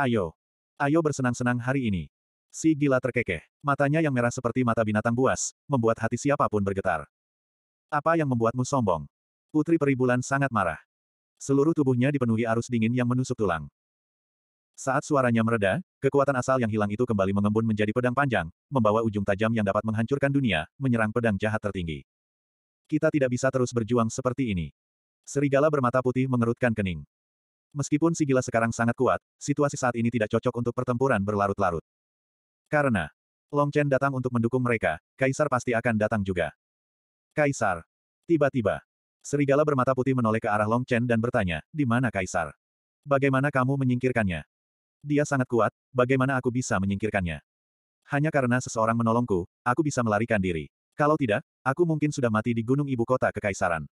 Ayo. Ayo bersenang-senang hari ini. Si gila terkekeh. Matanya yang merah seperti mata binatang buas, membuat hati siapapun bergetar. Apa yang membuatmu sombong? Putri Peribulan sangat marah. Seluruh tubuhnya dipenuhi arus dingin yang menusuk tulang. Saat suaranya mereda, kekuatan asal yang hilang itu kembali mengembun menjadi pedang panjang, membawa ujung tajam yang dapat menghancurkan dunia, menyerang pedang jahat tertinggi. Kita tidak bisa terus berjuang seperti ini. Serigala bermata putih mengerutkan kening. Meskipun si gila sekarang sangat kuat, situasi saat ini tidak cocok untuk pertempuran berlarut-larut. Karena Long Chen datang untuk mendukung mereka, Kaisar pasti akan datang juga. Kaisar. Tiba-tiba, serigala bermata putih menoleh ke arah Long Chen dan bertanya, di mana Kaisar? Bagaimana kamu menyingkirkannya? Dia sangat kuat, bagaimana aku bisa menyingkirkannya? Hanya karena seseorang menolongku, aku bisa melarikan diri. Kalau tidak, aku mungkin sudah mati di gunung ibu kota kekaisaran.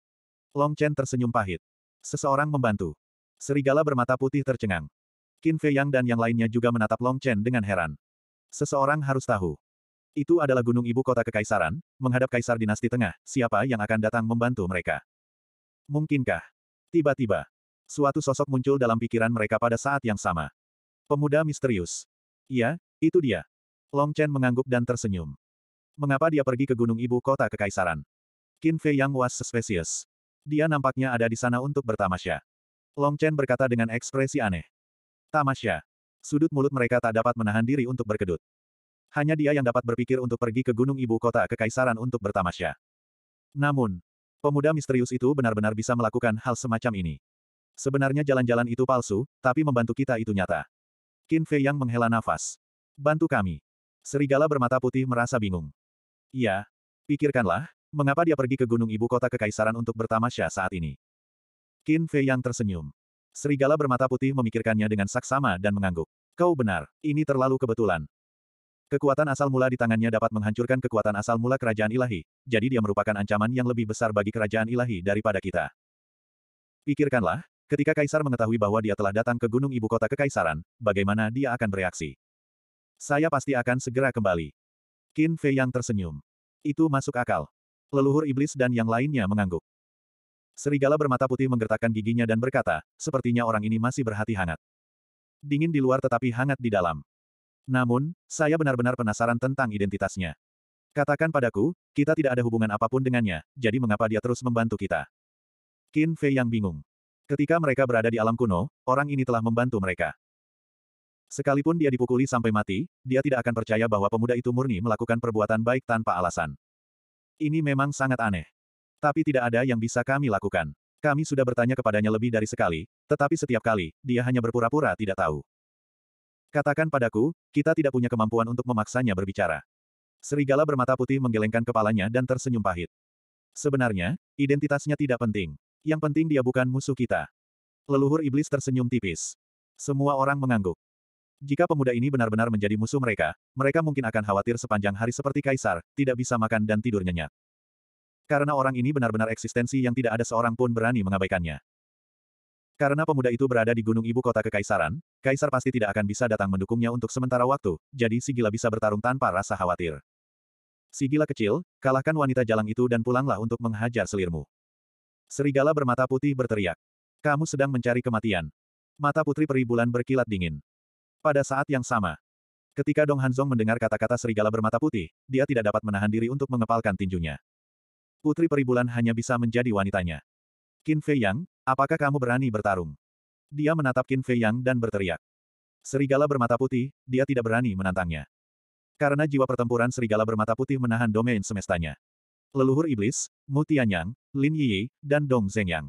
Long Chen tersenyum pahit. Seseorang membantu. Serigala bermata putih tercengang. Qin Fei Yang dan yang lainnya juga menatap Long Chen dengan heran. Seseorang harus tahu. Itu adalah gunung ibu kota kekaisaran, menghadap kaisar dinasti tengah, siapa yang akan datang membantu mereka. Mungkinkah? Tiba-tiba, suatu sosok muncul dalam pikiran mereka pada saat yang sama. Pemuda misterius. Iya, itu dia. Long Chen mengangguk dan tersenyum. Mengapa dia pergi ke gunung ibu kota kekaisaran? Qin Fei Yang was suspicious. Dia nampaknya ada di sana untuk bertamasya. Long Chen berkata dengan ekspresi aneh. Tamasya. Sudut mulut mereka tak dapat menahan diri untuk berkedut. Hanya dia yang dapat berpikir untuk pergi ke gunung ibu kota kekaisaran untuk bertamasya. Namun, pemuda misterius itu benar-benar bisa melakukan hal semacam ini. Sebenarnya jalan-jalan itu palsu, tapi membantu kita itu nyata. Qin Fei yang menghela nafas. Bantu kami. Serigala bermata putih merasa bingung. Iya, pikirkanlah, mengapa dia pergi ke gunung ibu kota kekaisaran untuk bertamasya saat ini. Qin Fei yang tersenyum. Serigala bermata putih memikirkannya dengan saksama dan mengangguk. Kau benar, ini terlalu kebetulan. Kekuatan asal mula di tangannya dapat menghancurkan kekuatan asal mula kerajaan ilahi, jadi dia merupakan ancaman yang lebih besar bagi kerajaan ilahi daripada kita. Pikirkanlah, Ketika Kaisar mengetahui bahwa dia telah datang ke Gunung Ibu Kota Kekaisaran, bagaimana dia akan bereaksi? Saya pasti akan segera kembali. Qin Fei yang tersenyum. Itu masuk akal. Leluhur iblis dan yang lainnya mengangguk. Serigala bermata putih menggertakkan giginya dan berkata, sepertinya orang ini masih berhati hangat. Dingin di luar tetapi hangat di dalam. Namun, saya benar-benar penasaran tentang identitasnya. Katakan padaku, kita tidak ada hubungan apapun dengannya, jadi mengapa dia terus membantu kita? Qin Fei yang bingung. Ketika mereka berada di alam kuno, orang ini telah membantu mereka. Sekalipun dia dipukuli sampai mati, dia tidak akan percaya bahwa pemuda itu murni melakukan perbuatan baik tanpa alasan. Ini memang sangat aneh. Tapi tidak ada yang bisa kami lakukan. Kami sudah bertanya kepadanya lebih dari sekali, tetapi setiap kali, dia hanya berpura-pura tidak tahu. Katakan padaku, kita tidak punya kemampuan untuk memaksanya berbicara. Serigala bermata putih menggelengkan kepalanya dan tersenyum pahit. Sebenarnya, identitasnya tidak penting. Yang penting dia bukan musuh kita. Leluhur iblis tersenyum tipis. Semua orang mengangguk. Jika pemuda ini benar-benar menjadi musuh mereka, mereka mungkin akan khawatir sepanjang hari seperti kaisar, tidak bisa makan dan tidur nyenyak. Karena orang ini benar-benar eksistensi yang tidak ada seorang pun berani mengabaikannya. Karena pemuda itu berada di gunung ibu kota kekaisaran, kaisar pasti tidak akan bisa datang mendukungnya untuk sementara waktu, jadi si gila bisa bertarung tanpa rasa khawatir. Si gila kecil, kalahkan wanita jalang itu dan pulanglah untuk menghajar selirmu. Serigala bermata putih berteriak. Kamu sedang mencari kematian. Mata putri peri bulan berkilat dingin. Pada saat yang sama, ketika Dong Hanzong mendengar kata-kata serigala bermata putih, dia tidak dapat menahan diri untuk mengepalkan tinjunya. Putri Peribulan hanya bisa menjadi wanitanya. Qin Fei Yang, apakah kamu berani bertarung? Dia menatap Qin Fei Yang dan berteriak. Serigala bermata putih, dia tidak berani menantangnya. Karena jiwa pertempuran serigala bermata putih menahan domain semestanya. Leluhur Iblis, Mu Tianyang, Lin Yi, dan Dong Zhengyang.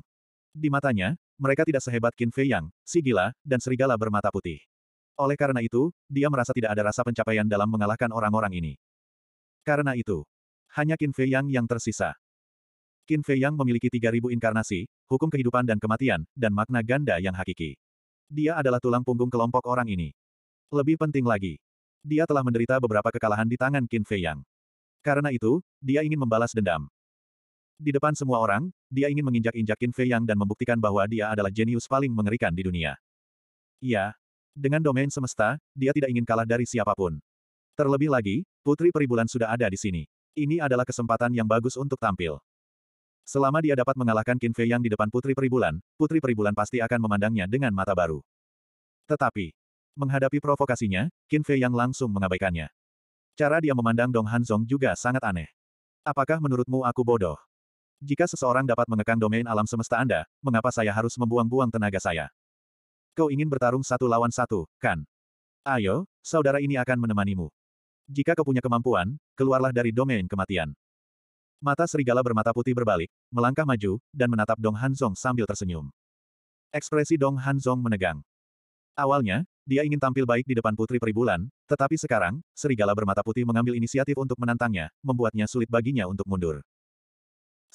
Di matanya, mereka tidak sehebat Qin Fei Yang, si gila, dan serigala bermata putih. Oleh karena itu, dia merasa tidak ada rasa pencapaian dalam mengalahkan orang-orang ini. Karena itu, hanya Qin Fei Yang yang tersisa. Qin Fei Yang memiliki 3000 inkarnasi, hukum kehidupan dan kematian, dan makna ganda yang hakiki. Dia adalah tulang punggung kelompok orang ini. Lebih penting lagi, dia telah menderita beberapa kekalahan di tangan Qin Fei Yang. Karena itu, dia ingin membalas dendam. Di depan semua orang, dia ingin menginjak-injak Qin Fei Yang dan membuktikan bahwa dia adalah jenius paling mengerikan di dunia. Ya, Dengan domain semesta, dia tidak ingin kalah dari siapapun. Terlebih lagi, Putri Peribulan sudah ada di sini. Ini adalah kesempatan yang bagus untuk tampil. Selama dia dapat mengalahkan Qin Fei Yang di depan Putri Peribulan, Putri Peribulan pasti akan memandangnya dengan mata baru. Tetapi, menghadapi provokasinya, Qin Fei Yang langsung mengabaikannya. Cara dia memandang Dong Hanzong juga sangat aneh. Apakah menurutmu aku bodoh? Jika seseorang dapat mengekang domain alam semesta Anda, mengapa saya harus membuang-buang tenaga saya? Kau ingin bertarung satu lawan satu, kan? Ayo, saudara ini akan menemanimu. Jika kau punya kemampuan, keluarlah dari domain kematian. Mata serigala bermata putih berbalik, melangkah maju, dan menatap Dong Hanzong sambil tersenyum. Ekspresi Dong Hanzong menegang. Awalnya, dia ingin tampil baik di depan Putri Peribulan, tetapi sekarang, serigala bermata putih mengambil inisiatif untuk menantangnya, membuatnya sulit baginya untuk mundur.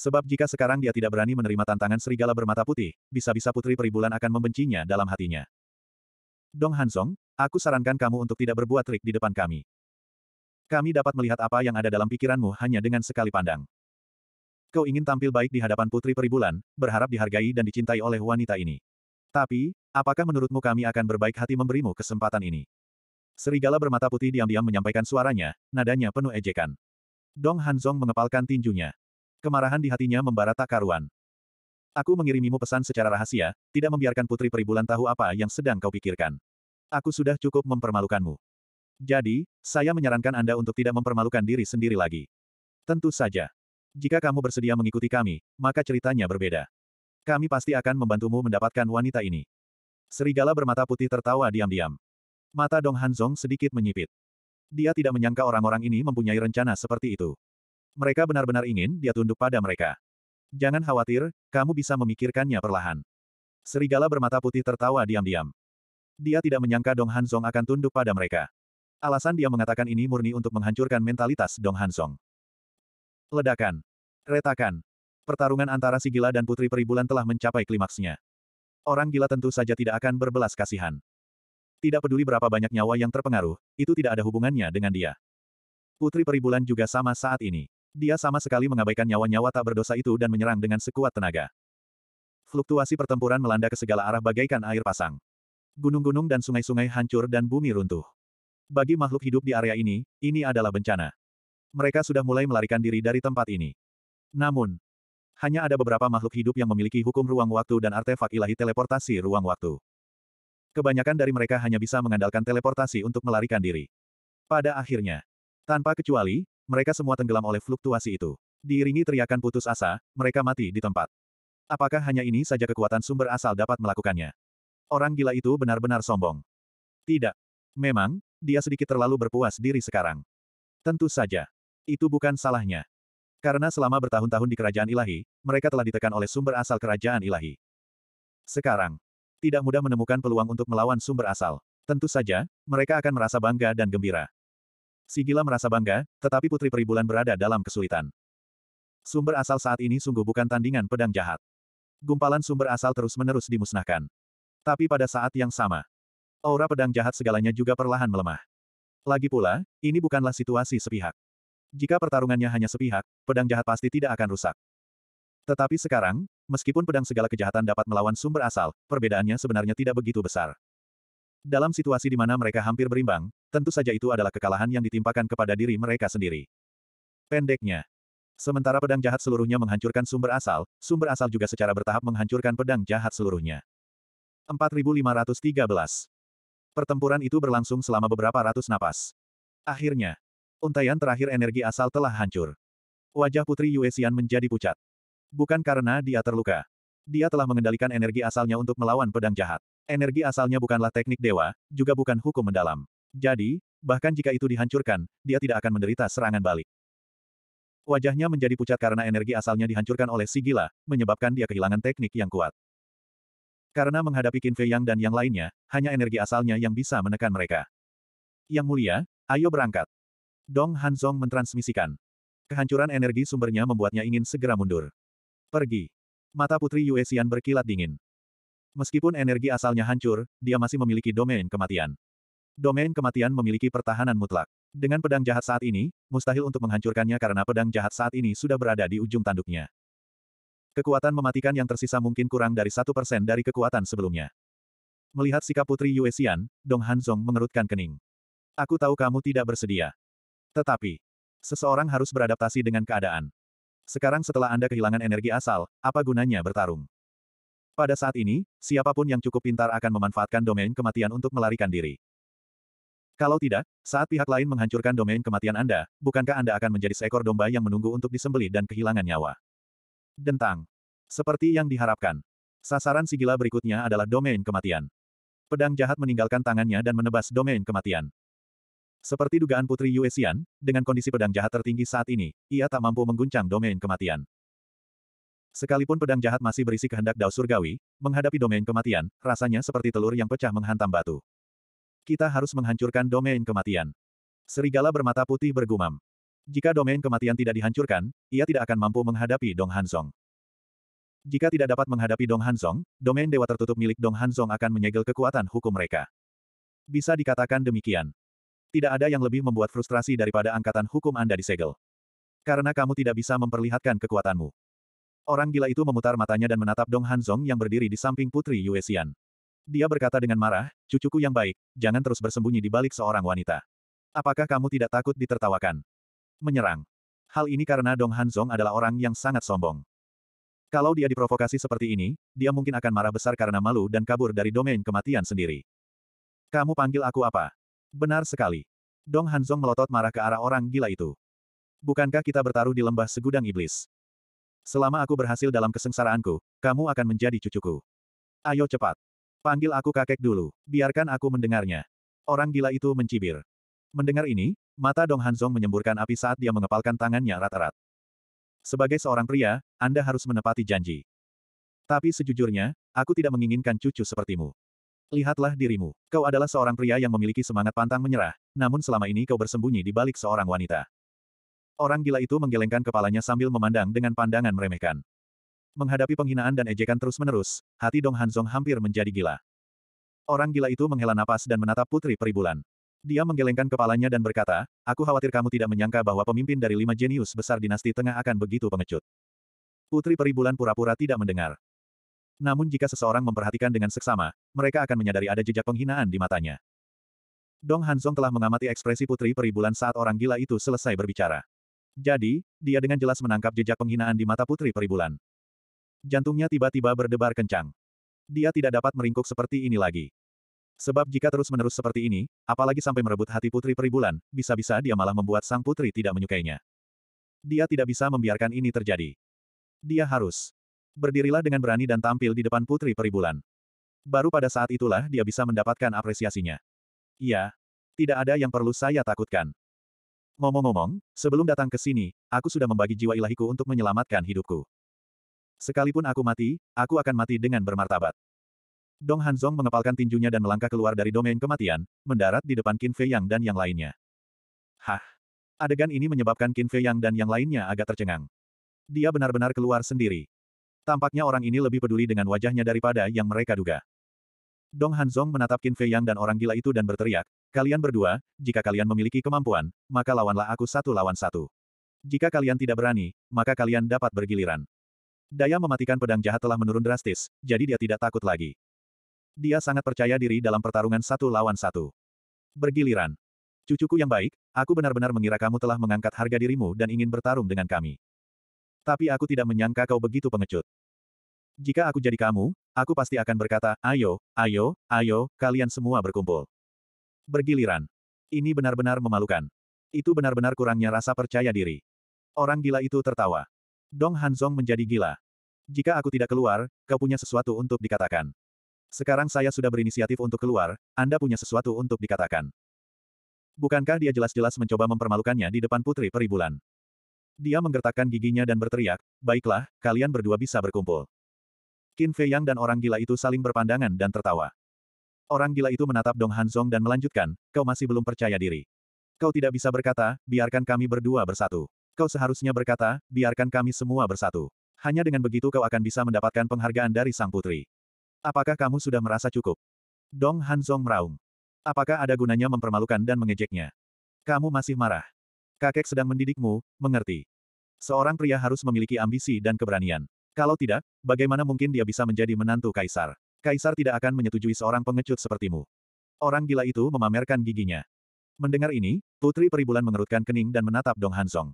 Sebab jika sekarang dia tidak berani menerima tantangan serigala bermata putih, bisa-bisa Putri Peribulan akan membencinya dalam hatinya. Dong Hansong, aku sarankan kamu untuk tidak berbuat trik di depan kami. Kami dapat melihat apa yang ada dalam pikiranmu hanya dengan sekali pandang. Kau ingin tampil baik di hadapan putri peribulan, berharap dihargai dan dicintai oleh wanita ini. Tapi, apakah menurutmu kami akan berbaik hati memberimu kesempatan ini? Serigala bermata putih diam-diam menyampaikan suaranya, nadanya penuh ejekan. Dong Hanzong mengepalkan tinjunya. Kemarahan di hatinya membara tak karuan. Aku mengirimimu pesan secara rahasia, tidak membiarkan putri peribulan tahu apa yang sedang kau pikirkan. Aku sudah cukup mempermalukanmu. Jadi, saya menyarankan Anda untuk tidak mempermalukan diri sendiri lagi. Tentu saja. Jika kamu bersedia mengikuti kami, maka ceritanya berbeda. Kami pasti akan membantumu mendapatkan wanita ini. Serigala bermata putih tertawa diam-diam. Mata Dong Hanzong sedikit menyipit. Dia tidak menyangka orang-orang ini mempunyai rencana seperti itu. Mereka benar-benar ingin dia tunduk pada mereka. Jangan khawatir, kamu bisa memikirkannya perlahan. Serigala bermata putih tertawa diam-diam. Dia tidak menyangka Dong Hanzong akan tunduk pada mereka. Alasan dia mengatakan ini murni untuk menghancurkan mentalitas Dong Hansong. Ledakan. Retakan. Pertarungan antara si gila dan putri peribulan telah mencapai klimaksnya. Orang gila tentu saja tidak akan berbelas kasihan. Tidak peduli berapa banyak nyawa yang terpengaruh, itu tidak ada hubungannya dengan dia. Putri peribulan juga sama saat ini. Dia sama sekali mengabaikan nyawa-nyawa tak berdosa itu dan menyerang dengan sekuat tenaga. Fluktuasi pertempuran melanda ke segala arah bagaikan air pasang. Gunung-gunung dan sungai-sungai hancur dan bumi runtuh. Bagi makhluk hidup di area ini, ini adalah bencana. Mereka sudah mulai melarikan diri dari tempat ini. Namun, hanya ada beberapa makhluk hidup yang memiliki hukum ruang waktu dan artefak ilahi teleportasi ruang waktu. Kebanyakan dari mereka hanya bisa mengandalkan teleportasi untuk melarikan diri. Pada akhirnya, tanpa kecuali, mereka semua tenggelam oleh fluktuasi itu. Diiringi teriakan putus asa, mereka mati di tempat. Apakah hanya ini saja kekuatan sumber asal dapat melakukannya? Orang gila itu benar-benar sombong. Tidak. Memang, dia sedikit terlalu berpuas diri sekarang. Tentu saja. Itu bukan salahnya. Karena selama bertahun-tahun di kerajaan ilahi, mereka telah ditekan oleh sumber asal kerajaan ilahi. Sekarang, tidak mudah menemukan peluang untuk melawan sumber asal. Tentu saja, mereka akan merasa bangga dan gembira. Sigila merasa bangga, tetapi Putri Peribulan berada dalam kesulitan. Sumber asal saat ini sungguh bukan tandingan pedang jahat. Gumpalan sumber asal terus-menerus dimusnahkan. Tapi pada saat yang sama, Aura pedang jahat segalanya juga perlahan melemah. Lagi pula, ini bukanlah situasi sepihak. Jika pertarungannya hanya sepihak, pedang jahat pasti tidak akan rusak. Tetapi sekarang, meskipun pedang segala kejahatan dapat melawan sumber asal, perbedaannya sebenarnya tidak begitu besar. Dalam situasi di mana mereka hampir berimbang, tentu saja itu adalah kekalahan yang ditimpakan kepada diri mereka sendiri. Pendeknya, Sementara pedang jahat seluruhnya menghancurkan sumber asal, sumber asal juga secara bertahap menghancurkan pedang jahat seluruhnya. 4513 Pertempuran itu berlangsung selama beberapa ratus napas. Akhirnya, untayan terakhir energi asal telah hancur. Wajah Putri Yuexian menjadi pucat. Bukan karena dia terluka. Dia telah mengendalikan energi asalnya untuk melawan pedang jahat. Energi asalnya bukanlah teknik dewa, juga bukan hukum mendalam. Jadi, bahkan jika itu dihancurkan, dia tidak akan menderita serangan balik. Wajahnya menjadi pucat karena energi asalnya dihancurkan oleh si menyebabkan dia kehilangan teknik yang kuat. Karena menghadapi Qin Fei Yang dan yang lainnya, hanya energi asalnya yang bisa menekan mereka. Yang mulia, ayo berangkat. Dong Hanzong mentransmisikan. Kehancuran energi sumbernya membuatnya ingin segera mundur. Pergi. Mata Putri Yue Xian berkilat dingin. Meskipun energi asalnya hancur, dia masih memiliki domain kematian. Domain kematian memiliki pertahanan mutlak. Dengan pedang jahat saat ini, mustahil untuk menghancurkannya karena pedang jahat saat ini sudah berada di ujung tanduknya. Kekuatan mematikan yang tersisa mungkin kurang dari satu persen dari kekuatan sebelumnya. Melihat sikap Putri Yue Xian, Dong Hanzong mengerutkan kening. Aku tahu kamu tidak bersedia. Tetapi, seseorang harus beradaptasi dengan keadaan. Sekarang setelah Anda kehilangan energi asal, apa gunanya bertarung? Pada saat ini, siapapun yang cukup pintar akan memanfaatkan domain kematian untuk melarikan diri. Kalau tidak, saat pihak lain menghancurkan domain kematian Anda, bukankah Anda akan menjadi seekor domba yang menunggu untuk disembelih dan kehilangan nyawa? Dentang. Seperti yang diharapkan. Sasaran sigila berikutnya adalah domain kematian. Pedang jahat meninggalkan tangannya dan menebas domain kematian. Seperti dugaan Putri Yuexian, dengan kondisi pedang jahat tertinggi saat ini, ia tak mampu mengguncang domain kematian. Sekalipun pedang jahat masih berisi kehendak dao surgawi, menghadapi domain kematian, rasanya seperti telur yang pecah menghantam batu. Kita harus menghancurkan domain kematian. Serigala bermata putih bergumam. Jika domain kematian tidak dihancurkan, ia tidak akan mampu menghadapi Dong Hansong. Jika tidak dapat menghadapi Dong Hansong, domain dewa tertutup milik Dong Hansong akan menyegel kekuatan hukum mereka. Bisa dikatakan demikian. Tidak ada yang lebih membuat frustrasi daripada angkatan hukum Anda disegel. Karena kamu tidak bisa memperlihatkan kekuatanmu. Orang gila itu memutar matanya dan menatap Dong Hanzong yang berdiri di samping Putri Yue Dia berkata dengan marah, cucuku yang baik, jangan terus bersembunyi di balik seorang wanita. Apakah kamu tidak takut ditertawakan? menyerang. Hal ini karena Dong Hanzong adalah orang yang sangat sombong. Kalau dia diprovokasi seperti ini, dia mungkin akan marah besar karena malu dan kabur dari domain kematian sendiri. Kamu panggil aku apa? Benar sekali. Dong Hanzong melotot marah ke arah orang gila itu. Bukankah kita bertaruh di lembah segudang iblis? Selama aku berhasil dalam kesengsaraanku, kamu akan menjadi cucuku. Ayo cepat. Panggil aku kakek dulu, biarkan aku mendengarnya. Orang gila itu mencibir. Mendengar ini, mata Dong Hanzong menyemburkan api saat dia mengepalkan tangannya rata rata Sebagai seorang pria, Anda harus menepati janji. Tapi sejujurnya, aku tidak menginginkan cucu sepertimu. Lihatlah dirimu. Kau adalah seorang pria yang memiliki semangat pantang menyerah, namun selama ini kau bersembunyi di balik seorang wanita. Orang gila itu menggelengkan kepalanya sambil memandang dengan pandangan meremehkan. Menghadapi penghinaan dan ejekan terus-menerus, hati Dong Hanzong hampir menjadi gila. Orang gila itu menghela napas dan menatap putri peribulan. Dia menggelengkan kepalanya dan berkata, aku khawatir kamu tidak menyangka bahwa pemimpin dari lima jenius besar dinasti tengah akan begitu pengecut. Putri Peribulan pura-pura tidak mendengar. Namun jika seseorang memperhatikan dengan seksama, mereka akan menyadari ada jejak penghinaan di matanya. Dong Hansong telah mengamati ekspresi Putri Peribulan saat orang gila itu selesai berbicara. Jadi, dia dengan jelas menangkap jejak penghinaan di mata Putri Peribulan. Jantungnya tiba-tiba berdebar kencang. Dia tidak dapat meringkuk seperti ini lagi. Sebab jika terus-menerus seperti ini, apalagi sampai merebut hati Putri Peribulan, bisa-bisa dia malah membuat sang putri tidak menyukainya. Dia tidak bisa membiarkan ini terjadi. Dia harus berdirilah dengan berani dan tampil di depan Putri Peribulan. Baru pada saat itulah dia bisa mendapatkan apresiasinya. Iya, tidak ada yang perlu saya takutkan. Ngomong-ngomong, sebelum datang ke sini, aku sudah membagi jiwa ilahiku untuk menyelamatkan hidupku. Sekalipun aku mati, aku akan mati dengan bermartabat. Dong Hanzong mengepalkan tinjunya dan melangkah keluar dari domain kematian, mendarat di depan Qin Fei Yang dan yang lainnya. Hah! Adegan ini menyebabkan Qin Fei Yang dan yang lainnya agak tercengang. Dia benar-benar keluar sendiri. Tampaknya orang ini lebih peduli dengan wajahnya daripada yang mereka duga. Dong Hanzong menatap Qin Fei Yang dan orang gila itu dan berteriak, Kalian berdua, jika kalian memiliki kemampuan, maka lawanlah aku satu lawan satu. Jika kalian tidak berani, maka kalian dapat bergiliran. Daya mematikan pedang jahat telah menurun drastis, jadi dia tidak takut lagi. Dia sangat percaya diri dalam pertarungan satu lawan satu. Bergiliran. Cucuku yang baik, aku benar-benar mengira kamu telah mengangkat harga dirimu dan ingin bertarung dengan kami. Tapi aku tidak menyangka kau begitu pengecut. Jika aku jadi kamu, aku pasti akan berkata, ayo, ayo, ayo, kalian semua berkumpul. Bergiliran. Ini benar-benar memalukan. Itu benar-benar kurangnya rasa percaya diri. Orang gila itu tertawa. Dong Hanzong menjadi gila. Jika aku tidak keluar, kau punya sesuatu untuk dikatakan. Sekarang saya sudah berinisiatif untuk keluar, Anda punya sesuatu untuk dikatakan. Bukankah dia jelas-jelas mencoba mempermalukannya di depan Putri Peribulan? Dia menggertakkan giginya dan berteriak, baiklah, kalian berdua bisa berkumpul. Qin Fei Yang dan orang gila itu saling berpandangan dan tertawa. Orang gila itu menatap Dong Hanzong dan melanjutkan, kau masih belum percaya diri. Kau tidak bisa berkata, biarkan kami berdua bersatu. Kau seharusnya berkata, biarkan kami semua bersatu. Hanya dengan begitu kau akan bisa mendapatkan penghargaan dari sang putri. Apakah kamu sudah merasa cukup? Dong Hanzong meraung. Apakah ada gunanya mempermalukan dan mengejeknya? Kamu masih marah. Kakek sedang mendidikmu, mengerti. Seorang pria harus memiliki ambisi dan keberanian. Kalau tidak, bagaimana mungkin dia bisa menjadi menantu kaisar? Kaisar tidak akan menyetujui seorang pengecut sepertimu. Orang gila itu memamerkan giginya. Mendengar ini, Putri Peribulan mengerutkan kening dan menatap Dong Hanzong.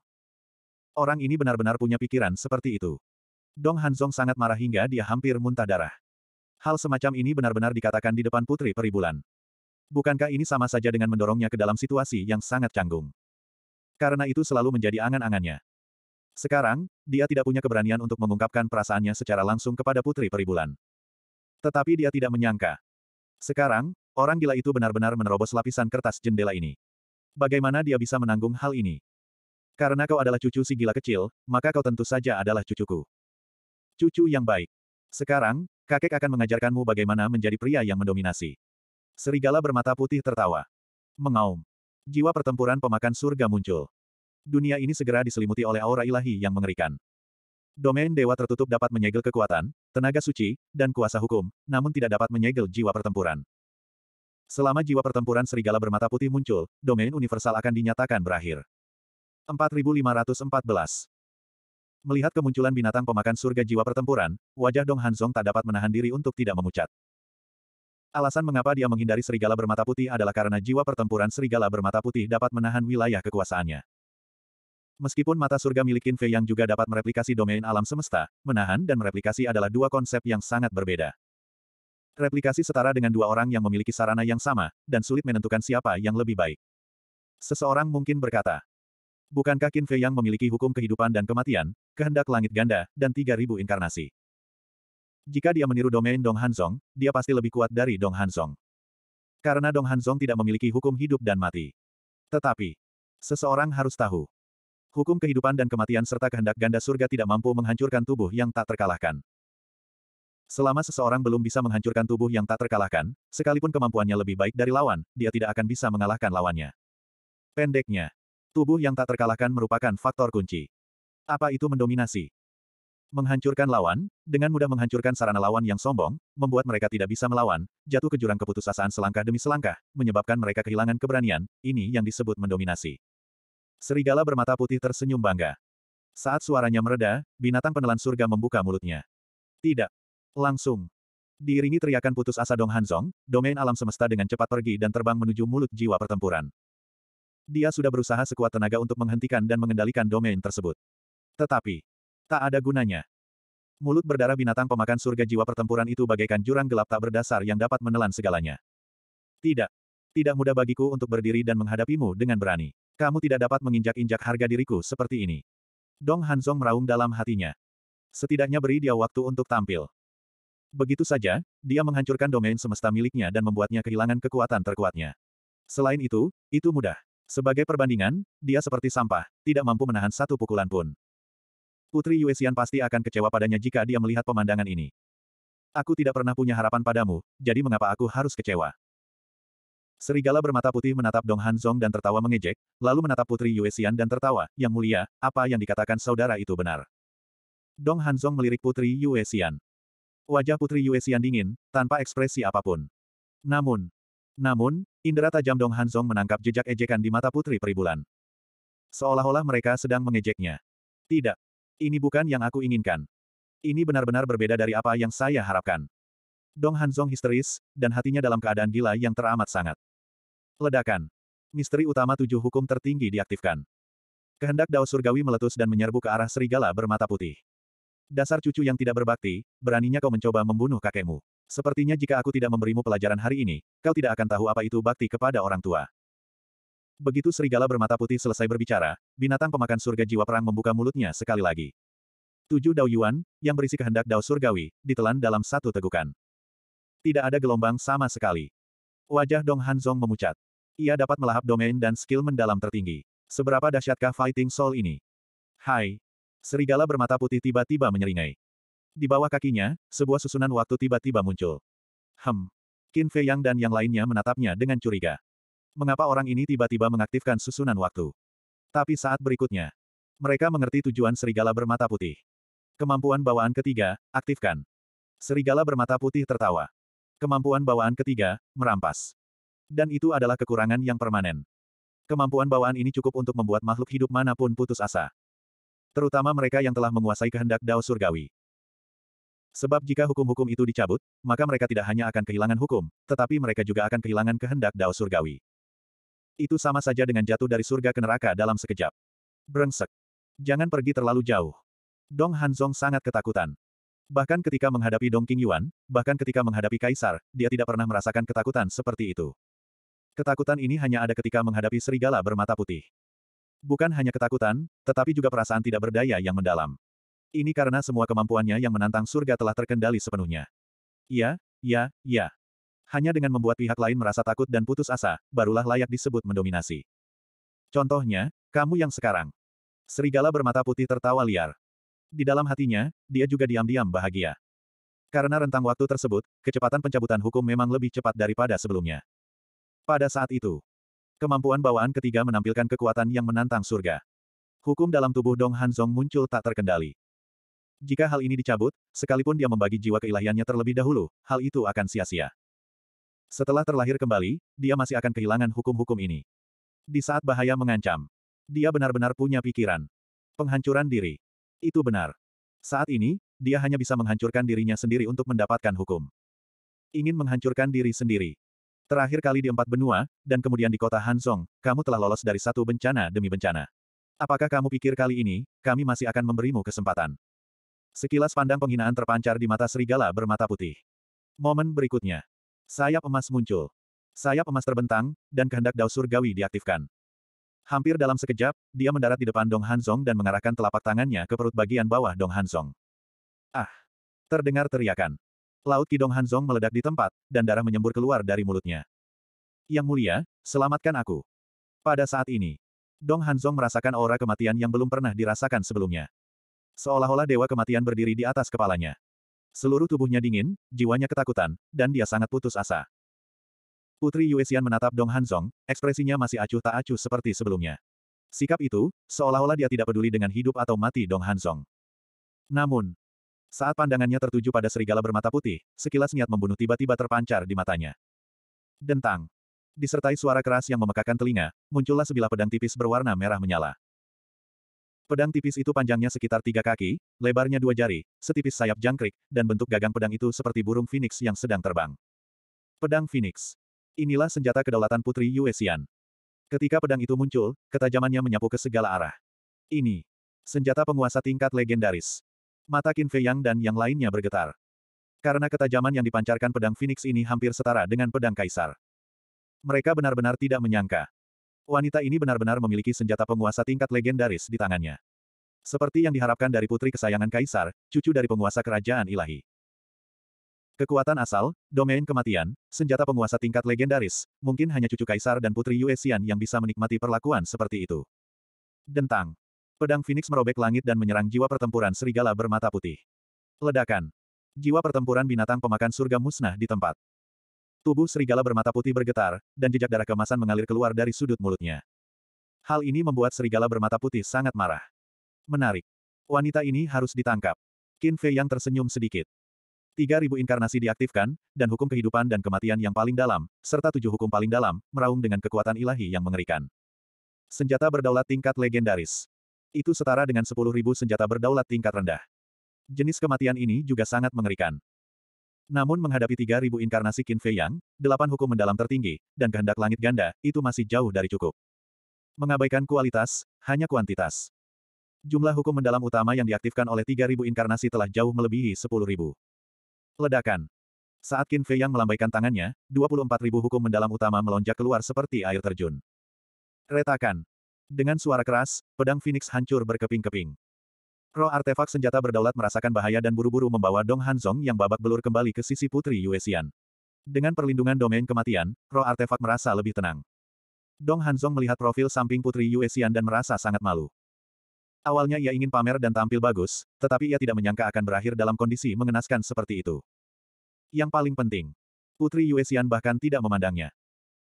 Orang ini benar-benar punya pikiran seperti itu. Dong Hanzong sangat marah hingga dia hampir muntah darah. Hal semacam ini benar-benar dikatakan di depan Putri Peribulan. Bukankah ini sama saja dengan mendorongnya ke dalam situasi yang sangat canggung? Karena itu selalu menjadi angan-angannya. Sekarang, dia tidak punya keberanian untuk mengungkapkan perasaannya secara langsung kepada Putri Peribulan. Tetapi dia tidak menyangka. Sekarang, orang gila itu benar-benar menerobos lapisan kertas jendela ini. Bagaimana dia bisa menanggung hal ini? Karena kau adalah cucu si gila kecil, maka kau tentu saja adalah cucuku. Cucu yang baik. Sekarang, kakek akan mengajarkanmu bagaimana menjadi pria yang mendominasi. Serigala bermata putih tertawa. Mengaum. Jiwa pertempuran pemakan surga muncul. Dunia ini segera diselimuti oleh aura ilahi yang mengerikan. Domain dewa tertutup dapat menyegel kekuatan, tenaga suci, dan kuasa hukum, namun tidak dapat menyegel jiwa pertempuran. Selama jiwa pertempuran serigala bermata putih muncul, domain universal akan dinyatakan berakhir. 4514 Melihat kemunculan binatang pemakan surga jiwa pertempuran, wajah Dong Hanzong tak dapat menahan diri untuk tidak memucat. Alasan mengapa dia menghindari serigala bermata putih adalah karena jiwa pertempuran serigala bermata putih dapat menahan wilayah kekuasaannya. Meskipun mata surga milik Qin Fei yang juga dapat mereplikasi domain alam semesta, menahan dan mereplikasi adalah dua konsep yang sangat berbeda. Replikasi setara dengan dua orang yang memiliki sarana yang sama, dan sulit menentukan siapa yang lebih baik. Seseorang mungkin berkata, Bukankah Qin Fei yang memiliki hukum kehidupan dan kematian, kehendak langit ganda, dan 3000 inkarnasi? Jika dia meniru domain Dong Hanzong, dia pasti lebih kuat dari Dong Hanzong. Karena Dong Hanzong tidak memiliki hukum hidup dan mati. Tetapi, seseorang harus tahu. Hukum kehidupan dan kematian serta kehendak ganda surga tidak mampu menghancurkan tubuh yang tak terkalahkan. Selama seseorang belum bisa menghancurkan tubuh yang tak terkalahkan, sekalipun kemampuannya lebih baik dari lawan, dia tidak akan bisa mengalahkan lawannya. Pendeknya, Tubuh yang tak terkalahkan merupakan faktor kunci. Apa itu mendominasi? Menghancurkan lawan, dengan mudah menghancurkan sarana lawan yang sombong, membuat mereka tidak bisa melawan, jatuh ke jurang keputusasaan selangkah demi selangkah, menyebabkan mereka kehilangan keberanian, ini yang disebut mendominasi. Serigala bermata putih tersenyum bangga. Saat suaranya mereda, binatang penelan surga membuka mulutnya. Tidak. Langsung. Diiringi teriakan putus asa Dong Hanzong, domain alam semesta dengan cepat pergi dan terbang menuju mulut jiwa pertempuran. Dia sudah berusaha sekuat tenaga untuk menghentikan dan mengendalikan domain tersebut. Tetapi, tak ada gunanya. Mulut berdarah binatang pemakan surga jiwa pertempuran itu bagaikan jurang gelap tak berdasar yang dapat menelan segalanya. Tidak. Tidak mudah bagiku untuk berdiri dan menghadapimu dengan berani. Kamu tidak dapat menginjak-injak harga diriku seperti ini. Dong Hanzong meraung dalam hatinya. Setidaknya beri dia waktu untuk tampil. Begitu saja, dia menghancurkan domain semesta miliknya dan membuatnya kehilangan kekuatan terkuatnya. Selain itu, itu mudah. Sebagai perbandingan, dia seperti sampah, tidak mampu menahan satu pukulan pun. Putri Yuesian pasti akan kecewa padanya jika dia melihat pemandangan ini. Aku tidak pernah punya harapan padamu, jadi mengapa aku harus kecewa? Serigala bermata putih menatap Dong Hanzong dan tertawa mengejek, lalu menatap Putri Yuesian dan tertawa, yang mulia, apa yang dikatakan saudara itu benar. Dong Hanzong melirik Putri Yuesian. Wajah Putri Yuesian dingin, tanpa ekspresi apapun. Namun, namun, indera tajam Dong Hanzong menangkap jejak ejekan di mata Putri Peribulan. Seolah-olah mereka sedang mengejeknya. Tidak. Ini bukan yang aku inginkan. Ini benar-benar berbeda dari apa yang saya harapkan. Dong Hanzong histeris, dan hatinya dalam keadaan gila yang teramat sangat. Ledakan. Misteri utama tujuh hukum tertinggi diaktifkan. Kehendak Dao Surgawi meletus dan menyerbu ke arah serigala bermata putih. Dasar cucu yang tidak berbakti, beraninya kau mencoba membunuh kakekmu. Sepertinya jika aku tidak memberimu pelajaran hari ini, kau tidak akan tahu apa itu bakti kepada orang tua. Begitu serigala bermata putih selesai berbicara, binatang pemakan surga jiwa perang membuka mulutnya sekali lagi. Tujuh Dao Yuan, yang berisi kehendak Dao Surgawi, ditelan dalam satu tegukan. Tidak ada gelombang sama sekali. Wajah Dong Hanzong memucat. Ia dapat melahap domain dan skill mendalam tertinggi. Seberapa dahsyatkah Fighting Soul ini? Hai. Serigala bermata putih tiba-tiba menyeringai. Di bawah kakinya, sebuah susunan waktu tiba-tiba muncul. Hem. Qin Fei Yang dan yang lainnya menatapnya dengan curiga. Mengapa orang ini tiba-tiba mengaktifkan susunan waktu? Tapi saat berikutnya, mereka mengerti tujuan serigala bermata putih. Kemampuan bawaan ketiga, aktifkan. Serigala bermata putih tertawa. Kemampuan bawaan ketiga, merampas. Dan itu adalah kekurangan yang permanen. Kemampuan bawaan ini cukup untuk membuat makhluk hidup manapun putus asa. Terutama mereka yang telah menguasai kehendak Dao Surgawi. Sebab jika hukum-hukum itu dicabut, maka mereka tidak hanya akan kehilangan hukum, tetapi mereka juga akan kehilangan kehendak dao surgawi. Itu sama saja dengan jatuh dari surga ke neraka dalam sekejap. Brengsek. Jangan pergi terlalu jauh. Dong Hanzong sangat ketakutan. Bahkan ketika menghadapi Dong King Yuan, bahkan ketika menghadapi Kaisar, dia tidak pernah merasakan ketakutan seperti itu. Ketakutan ini hanya ada ketika menghadapi serigala bermata putih. Bukan hanya ketakutan, tetapi juga perasaan tidak berdaya yang mendalam. Ini karena semua kemampuannya yang menantang surga telah terkendali sepenuhnya. Ya, ya, ya. Hanya dengan membuat pihak lain merasa takut dan putus asa, barulah layak disebut mendominasi. Contohnya, kamu yang sekarang. Serigala bermata putih tertawa liar. Di dalam hatinya, dia juga diam-diam bahagia. Karena rentang waktu tersebut, kecepatan pencabutan hukum memang lebih cepat daripada sebelumnya. Pada saat itu, kemampuan bawaan ketiga menampilkan kekuatan yang menantang surga. Hukum dalam tubuh Dong Hanzong muncul tak terkendali. Jika hal ini dicabut, sekalipun dia membagi jiwa keilahiannya terlebih dahulu, hal itu akan sia-sia. Setelah terlahir kembali, dia masih akan kehilangan hukum-hukum ini. Di saat bahaya mengancam, dia benar-benar punya pikiran. Penghancuran diri. Itu benar. Saat ini, dia hanya bisa menghancurkan dirinya sendiri untuk mendapatkan hukum. Ingin menghancurkan diri sendiri. Terakhir kali di empat benua, dan kemudian di kota Hansong, kamu telah lolos dari satu bencana demi bencana. Apakah kamu pikir kali ini, kami masih akan memberimu kesempatan? Sekilas pandang penghinaan terpancar di mata serigala bermata putih. Momen berikutnya. Sayap emas muncul. Sayap emas terbentang, dan kehendak Dao Surgawi diaktifkan. Hampir dalam sekejap, dia mendarat di depan Dong Hanzong dan mengarahkan telapak tangannya ke perut bagian bawah Dong Hanzong. Ah! Terdengar teriakan. Laut Kidong Hanzong meledak di tempat, dan darah menyembur keluar dari mulutnya. Yang mulia, selamatkan aku. Pada saat ini, Dong Hanzong merasakan aura kematian yang belum pernah dirasakan sebelumnya. Seolah-olah dewa kematian berdiri di atas kepalanya. Seluruh tubuhnya dingin, jiwanya ketakutan, dan dia sangat putus asa. Putri Yuexian menatap Dong Hanzong, ekspresinya masih acuh tak acuh seperti sebelumnya. Sikap itu, seolah-olah dia tidak peduli dengan hidup atau mati Dong Hanzong. Namun, saat pandangannya tertuju pada serigala bermata putih, sekilas niat membunuh tiba-tiba terpancar di matanya. Dentang. Disertai suara keras yang memekakan telinga, muncullah sebilah pedang tipis berwarna merah menyala. Pedang tipis itu panjangnya sekitar tiga kaki, lebarnya dua jari, setipis sayap jangkrik, dan bentuk gagang pedang itu seperti burung phoenix yang sedang terbang. Pedang phoenix. Inilah senjata kedaulatan putri Yuexian. Ketika pedang itu muncul, ketajamannya menyapu ke segala arah. Ini. Senjata penguasa tingkat legendaris. Mata Qin Fei Yang dan yang lainnya bergetar. Karena ketajaman yang dipancarkan pedang Phoenix ini hampir setara dengan pedang Kaisar. Mereka benar-benar tidak menyangka. Wanita ini benar-benar memiliki senjata penguasa tingkat legendaris di tangannya. Seperti yang diharapkan dari putri kesayangan Kaisar, cucu dari penguasa kerajaan ilahi. Kekuatan asal, domain kematian, senjata penguasa tingkat legendaris, mungkin hanya cucu Kaisar dan putri Yue yang bisa menikmati perlakuan seperti itu. Dentang. Pedang Phoenix merobek langit dan menyerang jiwa pertempuran serigala bermata putih. Ledakan. Jiwa pertempuran binatang pemakan surga musnah di tempat. Tubuh serigala bermata putih bergetar, dan jejak darah kemasan mengalir keluar dari sudut mulutnya. Hal ini membuat serigala bermata putih sangat marah. Menarik. Wanita ini harus ditangkap. Qin Fei yang tersenyum sedikit. 3000 inkarnasi diaktifkan, dan hukum kehidupan dan kematian yang paling dalam, serta tujuh hukum paling dalam, meraung dengan kekuatan ilahi yang mengerikan. Senjata berdaulat tingkat legendaris. Itu setara dengan 10.000 senjata berdaulat tingkat rendah. Jenis kematian ini juga sangat mengerikan. Namun menghadapi 3.000 inkarnasi Qin Fei Yang, delapan hukum mendalam tertinggi, dan kehendak langit ganda, itu masih jauh dari cukup. Mengabaikan kualitas, hanya kuantitas. Jumlah hukum mendalam utama yang diaktifkan oleh 3.000 inkarnasi telah jauh melebihi 10.000. Ledakan. Saat Qin Fei Yang melambaikan tangannya, 24.000 hukum mendalam utama melonjak keluar seperti air terjun. Retakan. Dengan suara keras, pedang Phoenix hancur berkeping-keping. Roh artefak senjata berdaulat merasakan bahaya dan buru-buru membawa Dong Hanzong yang babak belur kembali ke sisi Putri Yuexian. Dengan perlindungan domain kematian, roh artefak merasa lebih tenang. Dong Hanzong melihat profil samping Putri Yuexian dan merasa sangat malu. Awalnya ia ingin pamer dan tampil bagus, tetapi ia tidak menyangka akan berakhir dalam kondisi mengenaskan seperti itu. Yang paling penting, Putri Yuexian bahkan tidak memandangnya.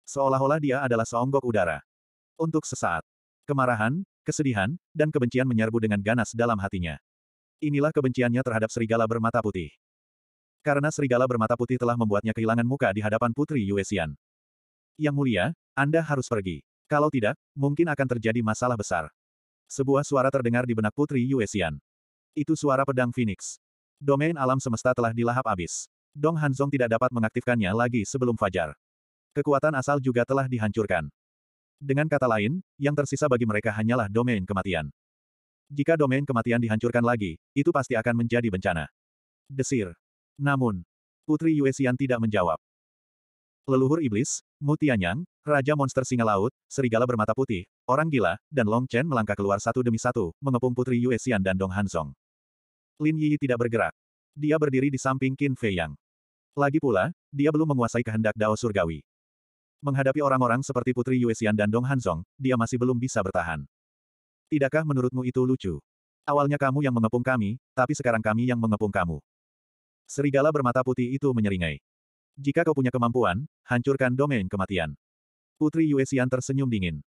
Seolah-olah dia adalah seonggok udara. Untuk sesaat, kemarahan, kesedihan, dan kebencian menyerbu dengan ganas dalam hatinya. Inilah kebenciannya terhadap serigala bermata putih. Karena serigala bermata putih telah membuatnya kehilangan muka di hadapan Putri Yuesian. Yang mulia, Anda harus pergi. Kalau tidak, mungkin akan terjadi masalah besar. Sebuah suara terdengar di benak Putri Yuesian. Itu suara pedang Phoenix. Domain alam semesta telah dilahap abis. Dong Hanzong tidak dapat mengaktifkannya lagi sebelum fajar. Kekuatan asal juga telah dihancurkan. Dengan kata lain, yang tersisa bagi mereka hanyalah domain kematian. Jika domain kematian dihancurkan lagi, itu pasti akan menjadi bencana. Desir. Namun, Putri Yue tidak menjawab. Leluhur Iblis, Mutianyang, Raja Monster Singa Laut, Serigala Bermata Putih, Orang Gila, dan Long Chen melangkah keluar satu demi satu, mengepung Putri Yue dan Dong Hansong. Lin Yi tidak bergerak. Dia berdiri di samping Qin Fei Yang. Lagi pula, dia belum menguasai kehendak Dao Surgawi. Menghadapi orang-orang seperti Putri Yuexian dan Dong Hanzong, dia masih belum bisa bertahan. Tidakkah menurutmu itu lucu? Awalnya kamu yang mengepung kami, tapi sekarang kami yang mengepung kamu. Serigala bermata putih itu menyeringai. Jika kau punya kemampuan, hancurkan domain kematian. Putri Yuexian tersenyum dingin.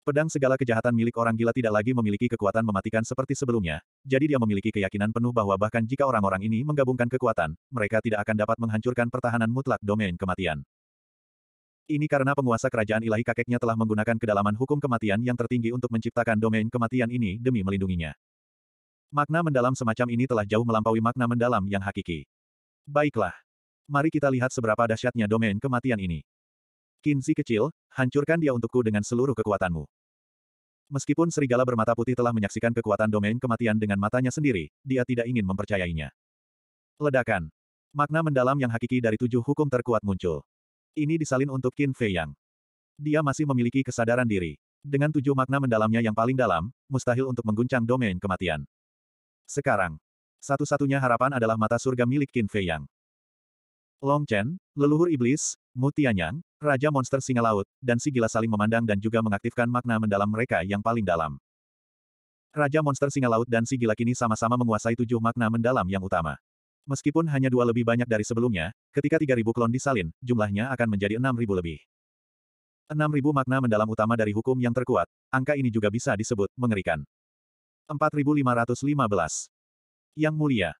Pedang segala kejahatan milik orang gila tidak lagi memiliki kekuatan mematikan seperti sebelumnya, jadi dia memiliki keyakinan penuh bahwa bahkan jika orang-orang ini menggabungkan kekuatan, mereka tidak akan dapat menghancurkan pertahanan mutlak domain kematian. Ini karena penguasa kerajaan ilahi kakeknya telah menggunakan kedalaman hukum kematian yang tertinggi untuk menciptakan domain kematian ini demi melindunginya. Makna mendalam semacam ini telah jauh melampaui makna mendalam yang hakiki. Baiklah. Mari kita lihat seberapa dahsyatnya domain kematian ini. Kinzi kecil, hancurkan dia untukku dengan seluruh kekuatanmu. Meskipun serigala bermata putih telah menyaksikan kekuatan domain kematian dengan matanya sendiri, dia tidak ingin mempercayainya. Ledakan. Makna mendalam yang hakiki dari tujuh hukum terkuat muncul. Ini disalin untuk Qin Fei Yang. Dia masih memiliki kesadaran diri. Dengan tujuh makna mendalamnya yang paling dalam, mustahil untuk mengguncang domain kematian. Sekarang, satu-satunya harapan adalah mata surga milik Qin Fei Yang. Long Chen, leluhur iblis, Mu Tianyang, Raja Monster Singa Laut, dan si gila saling memandang dan juga mengaktifkan makna mendalam mereka yang paling dalam. Raja Monster Singa Laut dan si gila kini sama-sama menguasai tujuh makna mendalam yang utama. Meskipun hanya dua lebih banyak dari sebelumnya, ketika 3.000 klon disalin, jumlahnya akan menjadi 6.000 lebih. 6.000 makna mendalam utama dari hukum yang terkuat, angka ini juga bisa disebut mengerikan. 4.515 Yang mulia.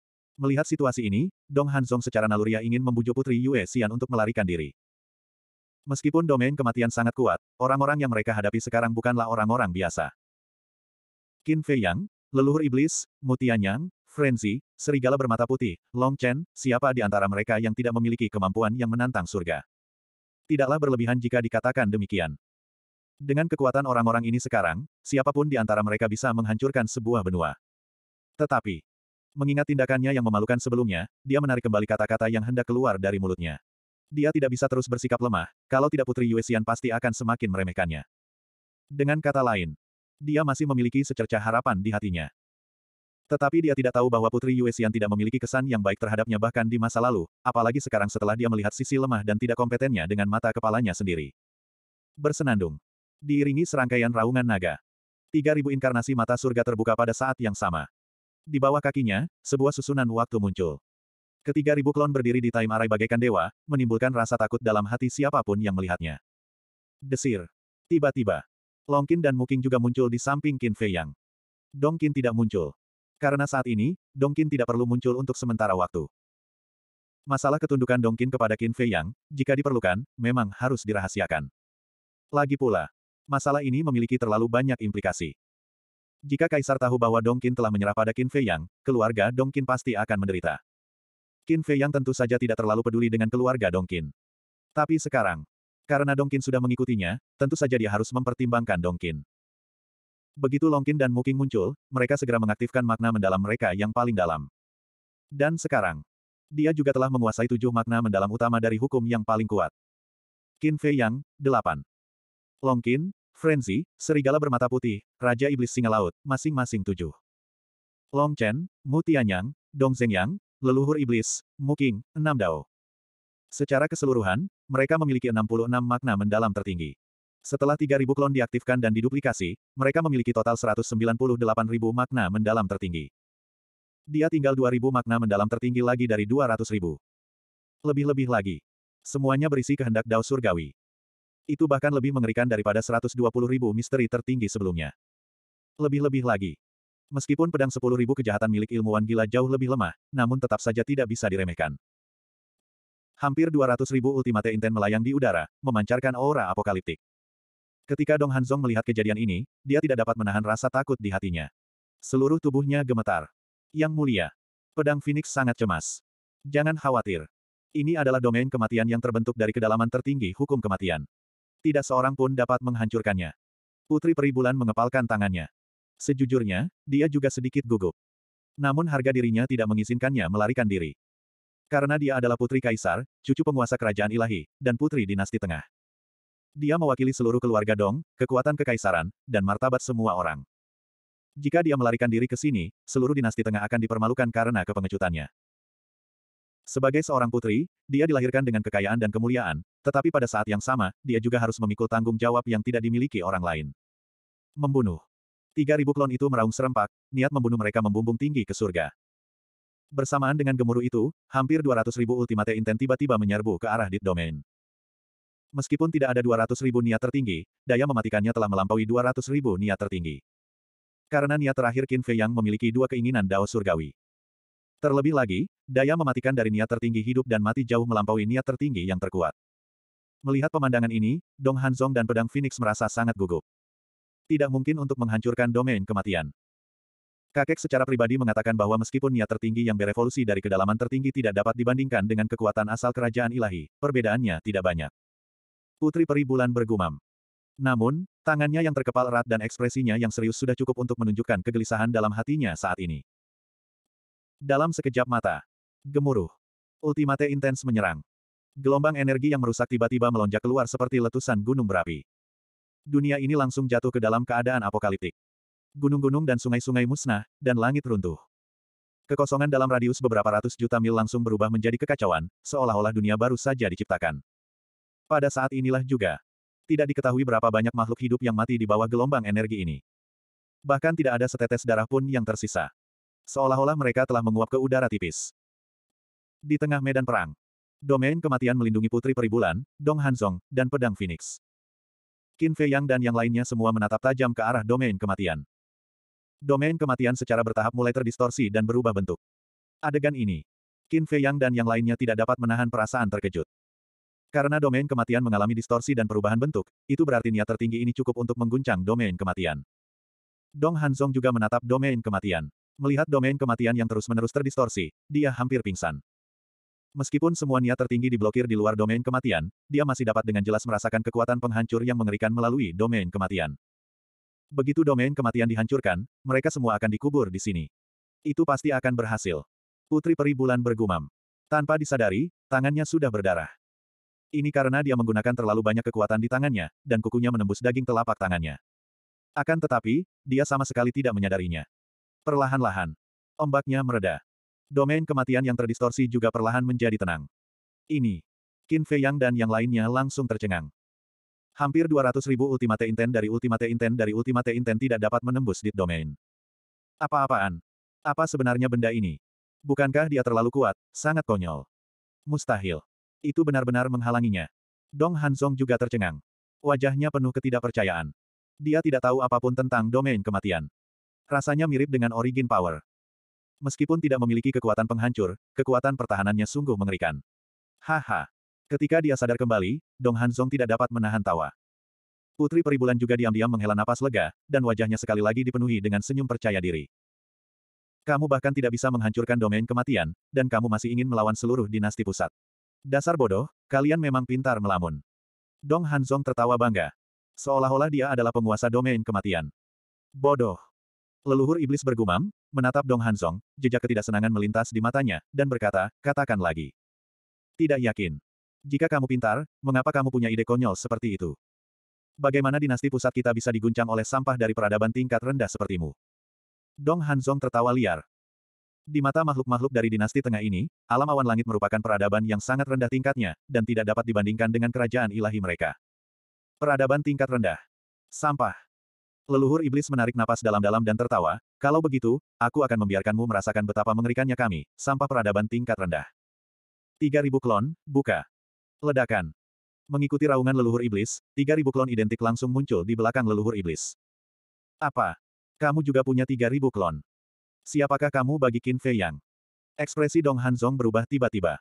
Melihat situasi ini, Dong Hanzong secara naluriah ingin membujuk Putri Yue Xian untuk melarikan diri. Meskipun domain kematian sangat kuat, orang-orang yang mereka hadapi sekarang bukanlah orang-orang biasa. Qin Fei Yang, leluhur iblis, Mutianyang, Yang, Frenzy, serigala bermata putih, Long Chen, siapa di antara mereka yang tidak memiliki kemampuan yang menantang surga? Tidaklah berlebihan jika dikatakan demikian. Dengan kekuatan orang-orang ini sekarang, siapapun di antara mereka bisa menghancurkan sebuah benua. Tetapi, mengingat tindakannya yang memalukan sebelumnya, dia menarik kembali kata-kata yang hendak keluar dari mulutnya. Dia tidak bisa terus bersikap lemah, kalau tidak Putri Yuexian pasti akan semakin meremehkannya. Dengan kata lain, dia masih memiliki secerca harapan di hatinya. Tetapi dia tidak tahu bahwa Putri Yuexian tidak memiliki kesan yang baik terhadapnya bahkan di masa lalu, apalagi sekarang setelah dia melihat sisi lemah dan tidak kompetennya dengan mata kepalanya sendiri. Bersenandung. Diiringi serangkaian raungan naga. 3000 inkarnasi mata surga terbuka pada saat yang sama. Di bawah kakinya, sebuah susunan waktu muncul. Ketiga ribu klon berdiri di time array bagaikan dewa, menimbulkan rasa takut dalam hati siapapun yang melihatnya. Desir. Tiba-tiba. Longkin dan Muking juga muncul di samping Qin Fei Yang. Dongkin tidak muncul. Karena saat ini, Dongkin tidak perlu muncul untuk sementara waktu. Masalah ketundukan Dongkin kepada Qin Fei Yang, jika diperlukan, memang harus dirahasiakan. Lagi pula, masalah ini memiliki terlalu banyak implikasi. Jika Kaisar tahu bahwa Dongkin telah menyerah pada Qin Fei Yang, keluarga Dongkin pasti akan menderita. Qin Fei Yang tentu saja tidak terlalu peduli dengan keluarga Dongkin. Tapi sekarang, karena Dongkin sudah mengikutinya, tentu saja dia harus mempertimbangkan Dongkin. Begitu Longkin dan Muking muncul, mereka segera mengaktifkan makna mendalam mereka yang paling dalam. Dan sekarang, dia juga telah menguasai tujuh makna mendalam utama dari hukum yang paling kuat. Qin Fei Yang, 8. Longkin, Frenzy, Serigala Bermata Putih, Raja Iblis Singa Laut, masing-masing tujuh. Long Chen, Mu Tianyang, Dong Yang, Leluhur Iblis, Muking, Enam Dao. Secara keseluruhan, mereka memiliki 66 makna mendalam tertinggi. Setelah 3.000 klon diaktifkan dan diduplikasi, mereka memiliki total 198.000 makna mendalam tertinggi. Dia tinggal 2.000 makna mendalam tertinggi lagi dari 200.000. Lebih-lebih lagi. Semuanya berisi kehendak dao surgawi. Itu bahkan lebih mengerikan daripada 120.000 misteri tertinggi sebelumnya. Lebih-lebih lagi. Meskipun pedang 10.000 kejahatan milik ilmuwan gila jauh lebih lemah, namun tetap saja tidak bisa diremehkan. Hampir 200.000 ultimate intent melayang di udara, memancarkan aura apokaliptik. Ketika Dong Hanzong melihat kejadian ini, dia tidak dapat menahan rasa takut di hatinya. Seluruh tubuhnya gemetar. Yang mulia. Pedang Phoenix sangat cemas. Jangan khawatir. Ini adalah domain kematian yang terbentuk dari kedalaman tertinggi hukum kematian. Tidak seorang pun dapat menghancurkannya. Putri Peribulan mengepalkan tangannya. Sejujurnya, dia juga sedikit gugup. Namun harga dirinya tidak mengizinkannya melarikan diri. Karena dia adalah putri kaisar, cucu penguasa kerajaan ilahi, dan putri dinasti tengah. Dia mewakili seluruh keluarga Dong, kekuatan kekaisaran, dan martabat semua orang. Jika dia melarikan diri ke sini, seluruh dinasti tengah akan dipermalukan karena kepengecutannya. Sebagai seorang putri, dia dilahirkan dengan kekayaan dan kemuliaan, tetapi pada saat yang sama, dia juga harus memikul tanggung jawab yang tidak dimiliki orang lain. Membunuh. Tiga ribu klon itu meraung serempak, niat membunuh mereka membumbung tinggi ke surga. Bersamaan dengan gemuruh itu, hampir 200.000 ultimate intent tiba-tiba menyerbu ke arah Dit Domain. Meskipun tidak ada 200 ribu niat tertinggi, daya mematikannya telah melampaui 200 ribu niat tertinggi. Karena niat terakhir Qin Fei Yang memiliki dua keinginan Dao Surgawi. Terlebih lagi, daya mematikan dari niat tertinggi hidup dan mati jauh melampaui niat tertinggi yang terkuat. Melihat pemandangan ini, Dong Hanzong dan pedang Phoenix merasa sangat gugup. Tidak mungkin untuk menghancurkan domain kematian. Kakek secara pribadi mengatakan bahwa meskipun niat tertinggi yang berevolusi dari kedalaman tertinggi tidak dapat dibandingkan dengan kekuatan asal kerajaan ilahi, perbedaannya tidak banyak. Putri Peri Bulan bergumam. Namun, tangannya yang terkepal erat dan ekspresinya yang serius sudah cukup untuk menunjukkan kegelisahan dalam hatinya saat ini. Dalam sekejap mata, gemuruh, ultimate intens menyerang. Gelombang energi yang merusak tiba-tiba melonjak keluar seperti letusan gunung berapi. Dunia ini langsung jatuh ke dalam keadaan apokaliptik. Gunung-gunung dan sungai-sungai musnah, dan langit runtuh. Kekosongan dalam radius beberapa ratus juta mil langsung berubah menjadi kekacauan, seolah-olah dunia baru saja diciptakan. Pada saat inilah juga, tidak diketahui berapa banyak makhluk hidup yang mati di bawah gelombang energi ini. Bahkan tidak ada setetes darah pun yang tersisa. Seolah-olah mereka telah menguap ke udara tipis. Di tengah medan perang, domain kematian melindungi Putri Peribulan, Dong Hanzong, dan Pedang Phoenix. Qin Fei Yang dan yang lainnya semua menatap tajam ke arah domain kematian. Domain kematian secara bertahap mulai terdistorsi dan berubah bentuk. Adegan ini, Qin Fei Yang dan yang lainnya tidak dapat menahan perasaan terkejut. Karena domain kematian mengalami distorsi dan perubahan bentuk, itu berarti niat tertinggi ini cukup untuk mengguncang domain kematian. Dong Hanzong juga menatap domain kematian. Melihat domain kematian yang terus-menerus terdistorsi, dia hampir pingsan. Meskipun semua niat tertinggi diblokir di luar domain kematian, dia masih dapat dengan jelas merasakan kekuatan penghancur yang mengerikan melalui domain kematian. Begitu domain kematian dihancurkan, mereka semua akan dikubur di sini. Itu pasti akan berhasil. Putri Peri Bulan bergumam. Tanpa disadari, tangannya sudah berdarah. Ini karena dia menggunakan terlalu banyak kekuatan di tangannya, dan kukunya menembus daging telapak tangannya. Akan tetapi, dia sama sekali tidak menyadarinya. Perlahan-lahan. Ombaknya mereda. Domain kematian yang terdistorsi juga perlahan menjadi tenang. Ini. Qin Fei Yang dan yang lainnya langsung tercengang. Hampir 200 ribu Ultimate Intent dari Ultimate Intent dari Ultimate Intent tidak dapat menembus di Domain. Apa-apaan? Apa sebenarnya benda ini? Bukankah dia terlalu kuat, sangat konyol? Mustahil. Itu benar-benar menghalanginya. Dong Hansong juga tercengang. Wajahnya penuh ketidakpercayaan. Dia tidak tahu apapun tentang domain kematian. Rasanya mirip dengan origin power. Meskipun tidak memiliki kekuatan penghancur, kekuatan pertahanannya sungguh mengerikan. Haha. Ketika dia sadar kembali, Dong Hansong tidak dapat menahan tawa. Putri Peribulan juga diam-diam menghela napas lega, dan wajahnya sekali lagi dipenuhi dengan senyum percaya diri. Kamu bahkan tidak bisa menghancurkan domain kematian, dan kamu masih ingin melawan seluruh dinasti pusat. Dasar bodoh, kalian memang pintar melamun. Dong Hanzong tertawa bangga. Seolah-olah dia adalah penguasa domain kematian. Bodoh. Leluhur iblis bergumam, menatap Dong Hanzong, jejak ketidaksenangan melintas di matanya, dan berkata, katakan lagi. Tidak yakin. Jika kamu pintar, mengapa kamu punya ide konyol seperti itu? Bagaimana dinasti pusat kita bisa diguncang oleh sampah dari peradaban tingkat rendah sepertimu? Dong Hanzong tertawa liar. Di mata makhluk-makhluk dari dinasti tengah ini, alam awan langit merupakan peradaban yang sangat rendah tingkatnya, dan tidak dapat dibandingkan dengan kerajaan ilahi mereka. Peradaban tingkat rendah. Sampah. Leluhur iblis menarik napas dalam-dalam dan tertawa, kalau begitu, aku akan membiarkanmu merasakan betapa mengerikannya kami, sampah peradaban tingkat rendah. 3000 klon, buka. Ledakan. Mengikuti raungan leluhur iblis, 3000 klon identik langsung muncul di belakang leluhur iblis. Apa? Kamu juga punya 3000 klon. Siapakah kamu bagi Qin Fei Yang? Ekspresi Dong Hanzong berubah tiba-tiba.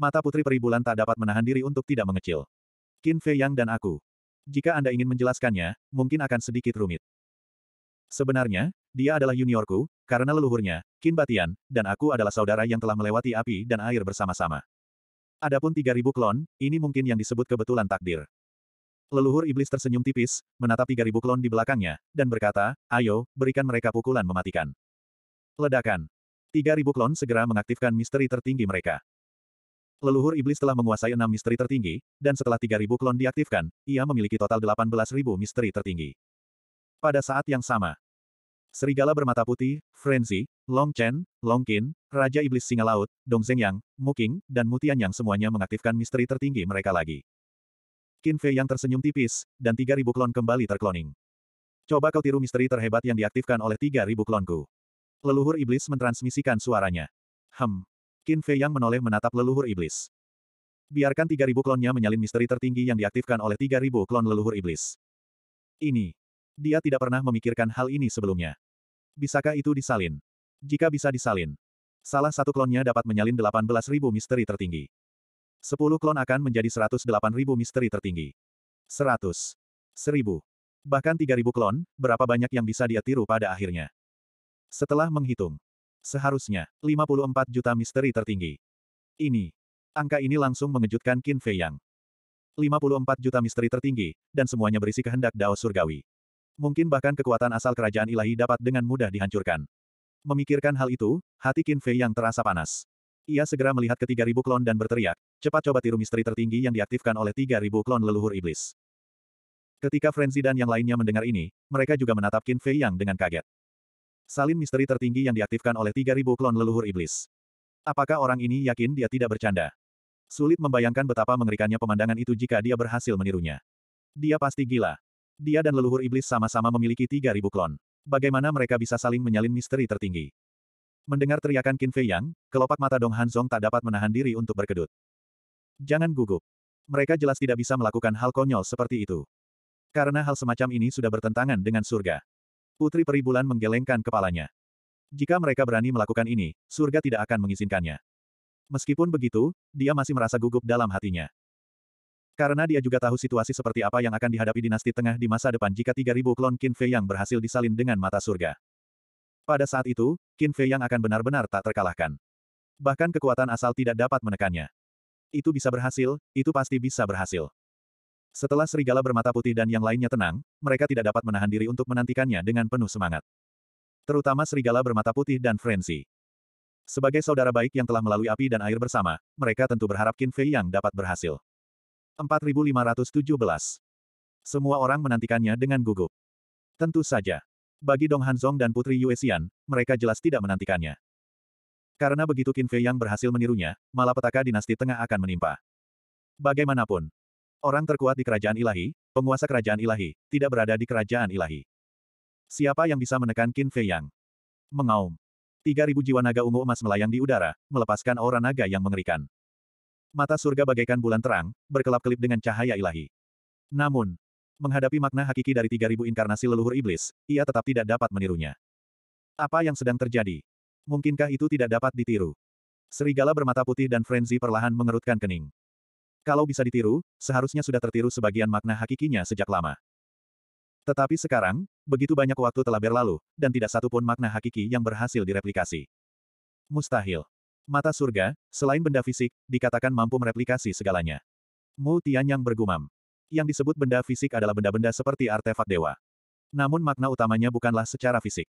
Mata Putri Peribulan tak dapat menahan diri untuk tidak mengecil. Qin Fei Yang dan aku. Jika Anda ingin menjelaskannya, mungkin akan sedikit rumit. Sebenarnya, dia adalah juniorku, karena leluhurnya, Qin Batian, dan aku adalah saudara yang telah melewati api dan air bersama-sama. Adapun 3000 klon, ini mungkin yang disebut kebetulan takdir. Leluhur iblis tersenyum tipis, menatap 3000 klon di belakangnya, dan berkata, ayo, berikan mereka pukulan mematikan. Ledakan. 3.000 klon segera mengaktifkan misteri tertinggi mereka. Leluhur iblis telah menguasai enam misteri tertinggi, dan setelah 3.000 klon diaktifkan, ia memiliki total 18.000 misteri tertinggi. Pada saat yang sama, Serigala bermata putih, Frenzy, Long Chen, Long Qin, Raja Iblis Singa Laut, Dong Zhengyang, Muking, dan Mutian Yang semuanya mengaktifkan misteri tertinggi mereka lagi. Qin Fei yang tersenyum tipis, dan 3.000 klon kembali terkloning. Coba kau tiru misteri terhebat yang diaktifkan oleh 3.000 klonku. Leluhur iblis mentransmisikan suaranya. Hem. Qin Fei yang menoleh menatap leluhur iblis. Biarkan 3000 klonnya menyalin misteri tertinggi yang diaktifkan oleh 3000 klon leluhur iblis. Ini. Dia tidak pernah memikirkan hal ini sebelumnya. Bisakah itu disalin? Jika bisa disalin, salah satu klonnya dapat menyalin 18.000 misteri tertinggi. 10 klon akan menjadi 108.000 misteri tertinggi. 100. 1000. Bahkan 3.000 klon, berapa banyak yang bisa dia tiru pada akhirnya. Setelah menghitung, seharusnya 54 juta misteri tertinggi. Ini, angka ini langsung mengejutkan Qin Fei Yang. 54 juta misteri tertinggi, dan semuanya berisi kehendak Dao Surgawi. Mungkin bahkan kekuatan asal kerajaan ilahi dapat dengan mudah dihancurkan. Memikirkan hal itu, hati Qin Fei Yang terasa panas. Ia segera melihat ketiga ribu klon dan berteriak, cepat coba tiru misteri tertinggi yang diaktifkan oleh tiga ribu klon leluhur iblis. Ketika Frenzy dan yang lainnya mendengar ini, mereka juga menatap Qin Fei Yang dengan kaget. Salin misteri tertinggi yang diaktifkan oleh 3000 klon leluhur iblis. Apakah orang ini yakin dia tidak bercanda? Sulit membayangkan betapa mengerikannya pemandangan itu jika dia berhasil menirunya. Dia pasti gila. Dia dan leluhur iblis sama-sama memiliki 3000 klon. Bagaimana mereka bisa saling menyalin misteri tertinggi? Mendengar teriakan Qin Fei Yang, kelopak mata Dong Hanzong tak dapat menahan diri untuk berkedut. Jangan gugup. Mereka jelas tidak bisa melakukan hal konyol seperti itu. Karena hal semacam ini sudah bertentangan dengan surga. Putri Peribulan menggelengkan kepalanya. Jika mereka berani melakukan ini, surga tidak akan mengizinkannya. Meskipun begitu, dia masih merasa gugup dalam hatinya. Karena dia juga tahu situasi seperti apa yang akan dihadapi dinasti tengah di masa depan jika 3000 klon Qin Fei yang berhasil disalin dengan mata surga. Pada saat itu, Qin Fei yang akan benar-benar tak terkalahkan. Bahkan kekuatan asal tidak dapat menekannya. Itu bisa berhasil, itu pasti bisa berhasil. Setelah serigala bermata putih dan yang lainnya tenang, mereka tidak dapat menahan diri untuk menantikannya dengan penuh semangat. Terutama serigala bermata putih dan Frenzy. Sebagai saudara baik yang telah melalui api dan air bersama, mereka tentu berharap Qin Fei yang dapat berhasil. 4517 Semua orang menantikannya dengan gugup. Tentu saja. Bagi Dong Hanzong dan Putri Yue Xian, mereka jelas tidak menantikannya. Karena begitu Qin Fei yang berhasil menirunya, malapetaka dinasti tengah akan menimpa. Bagaimanapun, Orang terkuat di kerajaan ilahi, penguasa kerajaan ilahi, tidak berada di kerajaan ilahi. Siapa yang bisa menekan Qin Fei Yang? Mengaum. 3.000 jiwa naga ungu emas melayang di udara, melepaskan aura naga yang mengerikan. Mata surga bagaikan bulan terang, berkelap-kelip dengan cahaya ilahi. Namun, menghadapi makna hakiki dari 3.000 inkarnasi leluhur iblis, ia tetap tidak dapat menirunya. Apa yang sedang terjadi? Mungkinkah itu tidak dapat ditiru? Serigala bermata putih dan frenzi perlahan mengerutkan kening. Kalau bisa ditiru, seharusnya sudah tertiru sebagian makna hakikinya sejak lama. Tetapi sekarang, begitu banyak waktu telah berlalu, dan tidak satu pun makna hakiki yang berhasil direplikasi. Mustahil. Mata surga, selain benda fisik, dikatakan mampu mereplikasi segalanya. Mu Tian yang bergumam. Yang disebut benda fisik adalah benda-benda seperti artefak dewa. Namun makna utamanya bukanlah secara fisik.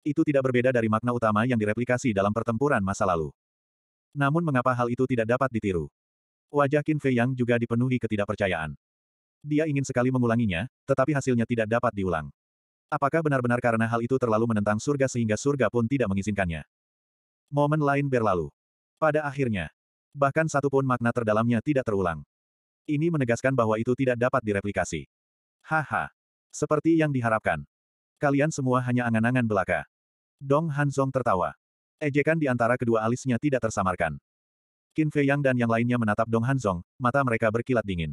Itu tidak berbeda dari makna utama yang direplikasi dalam pertempuran masa lalu. Namun mengapa hal itu tidak dapat ditiru? Wajah Qin Fei Yang juga dipenuhi ketidakpercayaan. Dia ingin sekali mengulanginya, tetapi hasilnya tidak dapat diulang. Apakah benar-benar karena hal itu terlalu menentang surga sehingga surga pun tidak mengizinkannya? Momen lain berlalu. Pada akhirnya, bahkan satu pun makna terdalamnya tidak terulang. Ini menegaskan bahwa itu tidak dapat direplikasi. Haha. Seperti yang diharapkan. Kalian semua hanya angan-angan belaka. Dong Hanzong tertawa. Ejekan di antara kedua alisnya tidak tersamarkan. Qin Fei Yang dan yang lainnya menatap Dong Hanzong, mata mereka berkilat dingin.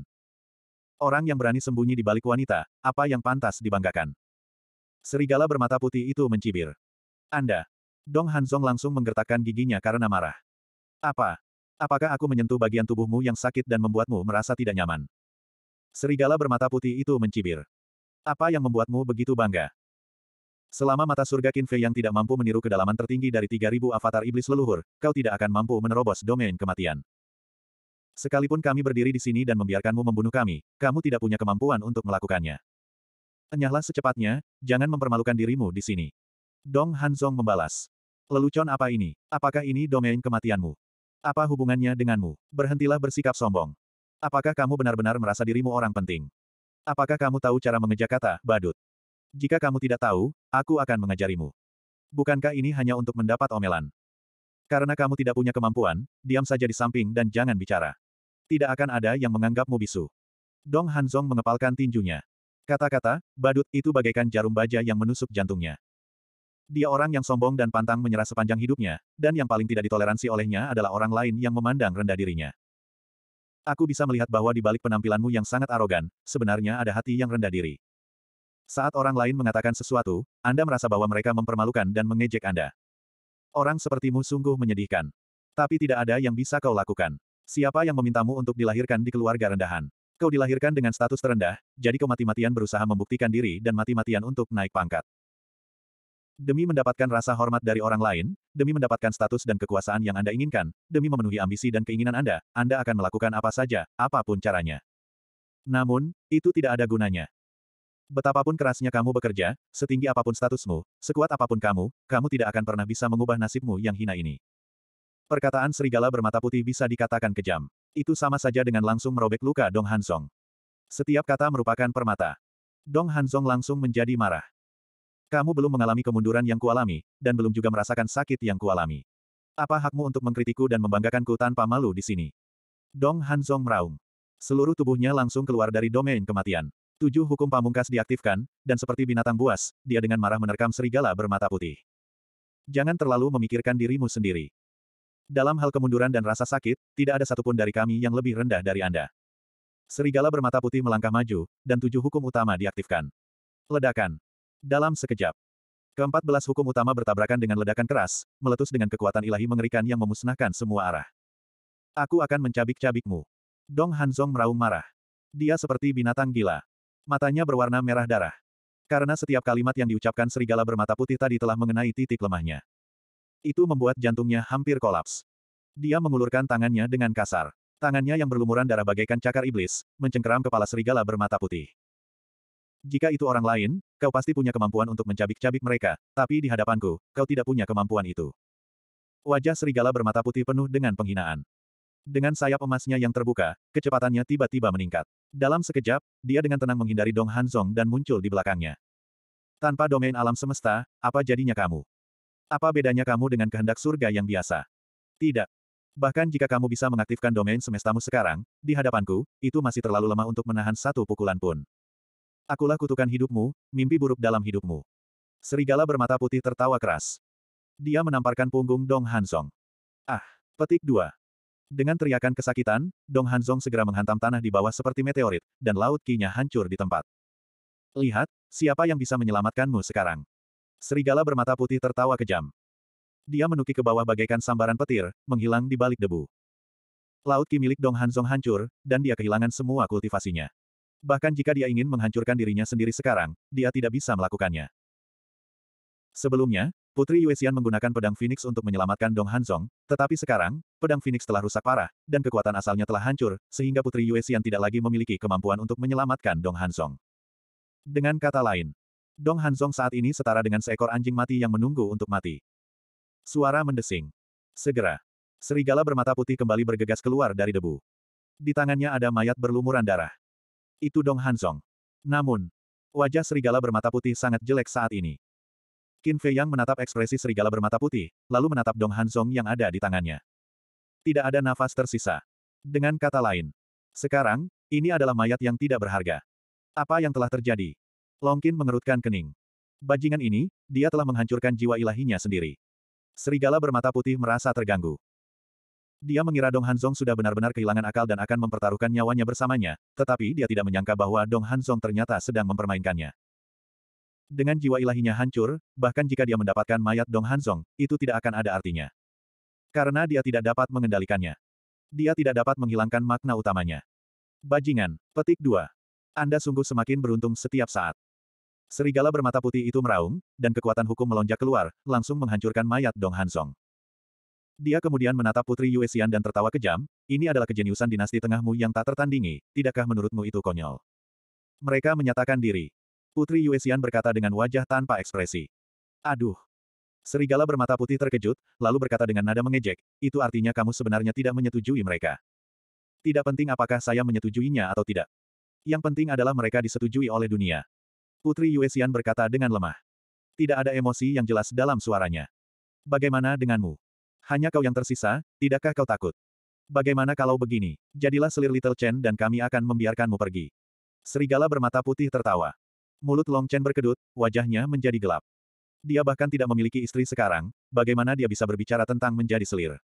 Orang yang berani sembunyi di balik wanita, apa yang pantas dibanggakan? Serigala bermata putih itu mencibir. Anda. Dong Hanzong langsung menggertakkan giginya karena marah. Apa? Apakah aku menyentuh bagian tubuhmu yang sakit dan membuatmu merasa tidak nyaman? Serigala bermata putih itu mencibir. Apa yang membuatmu begitu bangga? Selama mata surga Qin Fei yang tidak mampu meniru kedalaman tertinggi dari 3000 avatar iblis leluhur, kau tidak akan mampu menerobos domain kematian. Sekalipun kami berdiri di sini dan membiarkanmu membunuh kami, kamu tidak punya kemampuan untuk melakukannya. Enyahlah secepatnya, jangan mempermalukan dirimu di sini. Dong Hanzong membalas. Lelucon apa ini? Apakah ini domain kematianmu? Apa hubungannya denganmu? Berhentilah bersikap sombong. Apakah kamu benar-benar merasa dirimu orang penting? Apakah kamu tahu cara mengejak kata, badut? Jika kamu tidak tahu, aku akan mengajarimu. Bukankah ini hanya untuk mendapat omelan? Karena kamu tidak punya kemampuan, diam saja di samping dan jangan bicara. Tidak akan ada yang menganggapmu bisu. Dong Hanzong mengepalkan tinjunya. Kata-kata, badut, itu bagaikan jarum baja yang menusuk jantungnya. Dia orang yang sombong dan pantang menyerah sepanjang hidupnya, dan yang paling tidak ditoleransi olehnya adalah orang lain yang memandang rendah dirinya. Aku bisa melihat bahwa di balik penampilanmu yang sangat arogan, sebenarnya ada hati yang rendah diri. Saat orang lain mengatakan sesuatu, Anda merasa bahwa mereka mempermalukan dan mengejek Anda. Orang sepertimu sungguh menyedihkan. Tapi tidak ada yang bisa kau lakukan. Siapa yang memintamu untuk dilahirkan di keluarga rendahan? Kau dilahirkan dengan status terendah, jadi kau mati-matian berusaha membuktikan diri dan mati-matian untuk naik pangkat. Demi mendapatkan rasa hormat dari orang lain, demi mendapatkan status dan kekuasaan yang Anda inginkan, demi memenuhi ambisi dan keinginan Anda, Anda akan melakukan apa saja, apapun caranya. Namun, itu tidak ada gunanya. Betapapun kerasnya kamu bekerja, setinggi apapun statusmu, sekuat apapun kamu, kamu tidak akan pernah bisa mengubah nasibmu yang hina ini. Perkataan serigala bermata putih bisa dikatakan kejam. Itu sama saja dengan langsung merobek luka Dong Hansong. Setiap kata merupakan permata. Dong Hansong langsung menjadi marah. Kamu belum mengalami kemunduran yang kualami, dan belum juga merasakan sakit yang kualami. Apa hakmu untuk mengkritiku dan membanggakanku tanpa malu di sini? Dong Hansong meraung. Seluruh tubuhnya langsung keluar dari domain kematian. Tujuh hukum pamungkas diaktifkan, dan seperti binatang buas, dia dengan marah menerkam serigala bermata putih. Jangan terlalu memikirkan dirimu sendiri. Dalam hal kemunduran dan rasa sakit, tidak ada satupun dari kami yang lebih rendah dari Anda. Serigala bermata putih melangkah maju, dan tujuh hukum utama diaktifkan. Ledakan. Dalam sekejap. Keempat belas hukum utama bertabrakan dengan ledakan keras, meletus dengan kekuatan ilahi mengerikan yang memusnahkan semua arah. Aku akan mencabik-cabikmu. Dong Hanzong meraung marah. Dia seperti binatang gila. Matanya berwarna merah darah. Karena setiap kalimat yang diucapkan serigala bermata putih tadi telah mengenai titik lemahnya. Itu membuat jantungnya hampir kolaps. Dia mengulurkan tangannya dengan kasar. Tangannya yang berlumuran darah bagaikan cakar iblis, mencengkeram kepala serigala bermata putih. Jika itu orang lain, kau pasti punya kemampuan untuk mencabik-cabik mereka, tapi di hadapanku, kau tidak punya kemampuan itu. Wajah serigala bermata putih penuh dengan penghinaan. Dengan sayap emasnya yang terbuka, kecepatannya tiba-tiba meningkat. Dalam sekejap, dia dengan tenang menghindari Dong Hanzong dan muncul di belakangnya. Tanpa domain alam semesta, apa jadinya kamu? Apa bedanya kamu dengan kehendak surga yang biasa? Tidak. Bahkan jika kamu bisa mengaktifkan domain semestamu sekarang, di hadapanku, itu masih terlalu lemah untuk menahan satu pukulan pun. Akulah kutukan hidupmu, mimpi buruk dalam hidupmu. Serigala bermata putih tertawa keras. Dia menamparkan punggung Dong Hansong. Ah, petik dua. Dengan teriakan kesakitan, Dong Hanzong segera menghantam tanah di bawah seperti meteorit, dan laut kinya hancur di tempat. Lihat, siapa yang bisa menyelamatkanmu sekarang? Serigala bermata putih tertawa kejam. Dia menukik ke bawah bagaikan sambaran petir, menghilang di balik debu. Laut Ki milik Dong Hanzong hancur, dan dia kehilangan semua kultivasinya. Bahkan jika dia ingin menghancurkan dirinya sendiri sekarang, dia tidak bisa melakukannya. Sebelumnya, Putri Yuexian menggunakan pedang Phoenix untuk menyelamatkan Dong Hanzong, tetapi sekarang, pedang Phoenix telah rusak parah, dan kekuatan asalnya telah hancur, sehingga Putri Yuexian tidak lagi memiliki kemampuan untuk menyelamatkan Dong Hanzong. Dengan kata lain, Dong Hanzong saat ini setara dengan seekor anjing mati yang menunggu untuk mati. Suara mendesing. Segera, serigala bermata putih kembali bergegas keluar dari debu. Di tangannya ada mayat berlumuran darah. Itu Dong Hanzong. Namun, wajah serigala bermata putih sangat jelek saat ini. Qin Fei Yang menatap ekspresi serigala bermata putih, lalu menatap Dong Hanzong yang ada di tangannya. Tidak ada nafas tersisa. Dengan kata lain, sekarang, ini adalah mayat yang tidak berharga. Apa yang telah terjadi? Long Longkin mengerutkan kening. Bajingan ini, dia telah menghancurkan jiwa ilahinya sendiri. Serigala bermata putih merasa terganggu. Dia mengira Dong Hanzong sudah benar-benar kehilangan akal dan akan mempertaruhkan nyawanya bersamanya, tetapi dia tidak menyangka bahwa Dong Hanzong ternyata sedang mempermainkannya. Dengan jiwa ilahinya hancur, bahkan jika dia mendapatkan mayat Dong Hanzong, itu tidak akan ada artinya. Karena dia tidak dapat mengendalikannya. Dia tidak dapat menghilangkan makna utamanya. Bajingan. Petik 2. Anda sungguh semakin beruntung setiap saat. Serigala bermata putih itu meraung, dan kekuatan hukum melonjak keluar, langsung menghancurkan mayat Dong Hansong. Dia kemudian menatap Putri Yuexian dan tertawa kejam, ini adalah kejeniusan dinasti tengahmu yang tak tertandingi, tidakkah menurutmu itu konyol? Mereka menyatakan diri. Putri Yuesian berkata dengan wajah tanpa ekspresi. Aduh. Serigala bermata putih terkejut, lalu berkata dengan nada mengejek, itu artinya kamu sebenarnya tidak menyetujui mereka. Tidak penting apakah saya menyetujuinya atau tidak. Yang penting adalah mereka disetujui oleh dunia. Putri Yuesian berkata dengan lemah. Tidak ada emosi yang jelas dalam suaranya. Bagaimana denganmu? Hanya kau yang tersisa, tidakkah kau takut? Bagaimana kalau begini? Jadilah selir Little Chen dan kami akan membiarkanmu pergi. Serigala bermata putih tertawa. Mulut Long Chen berkedut, wajahnya menjadi gelap. Dia bahkan tidak memiliki istri sekarang, bagaimana dia bisa berbicara tentang menjadi selir?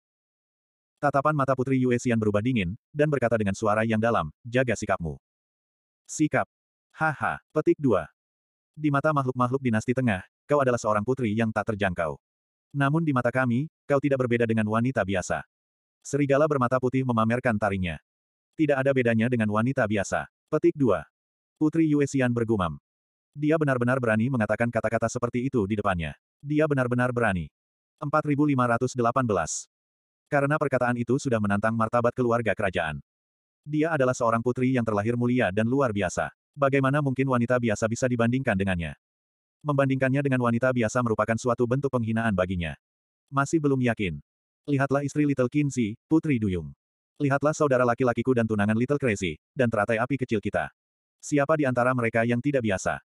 Tatapan mata Putri Yue Xian berubah dingin, dan berkata dengan suara yang dalam, jaga sikapmu. Sikap. Haha, petik dua. Di mata makhluk-makhluk dinasti tengah, kau adalah seorang putri yang tak terjangkau. Namun di mata kami, kau tidak berbeda dengan wanita biasa. Serigala bermata putih memamerkan taringnya. Tidak ada bedanya dengan wanita biasa. Petik dua. Putri Xian bergumam. Dia benar-benar berani mengatakan kata-kata seperti itu di depannya. Dia benar-benar berani. 4518. Karena perkataan itu sudah menantang martabat keluarga kerajaan. Dia adalah seorang putri yang terlahir mulia dan luar biasa. Bagaimana mungkin wanita biasa bisa dibandingkan dengannya? Membandingkannya dengan wanita biasa merupakan suatu bentuk penghinaan baginya. Masih belum yakin. Lihatlah istri Little Kinsey, Putri Duyung. Lihatlah saudara laki-lakiku dan tunangan Little Crazy, dan teratai api kecil kita. Siapa di antara mereka yang tidak biasa?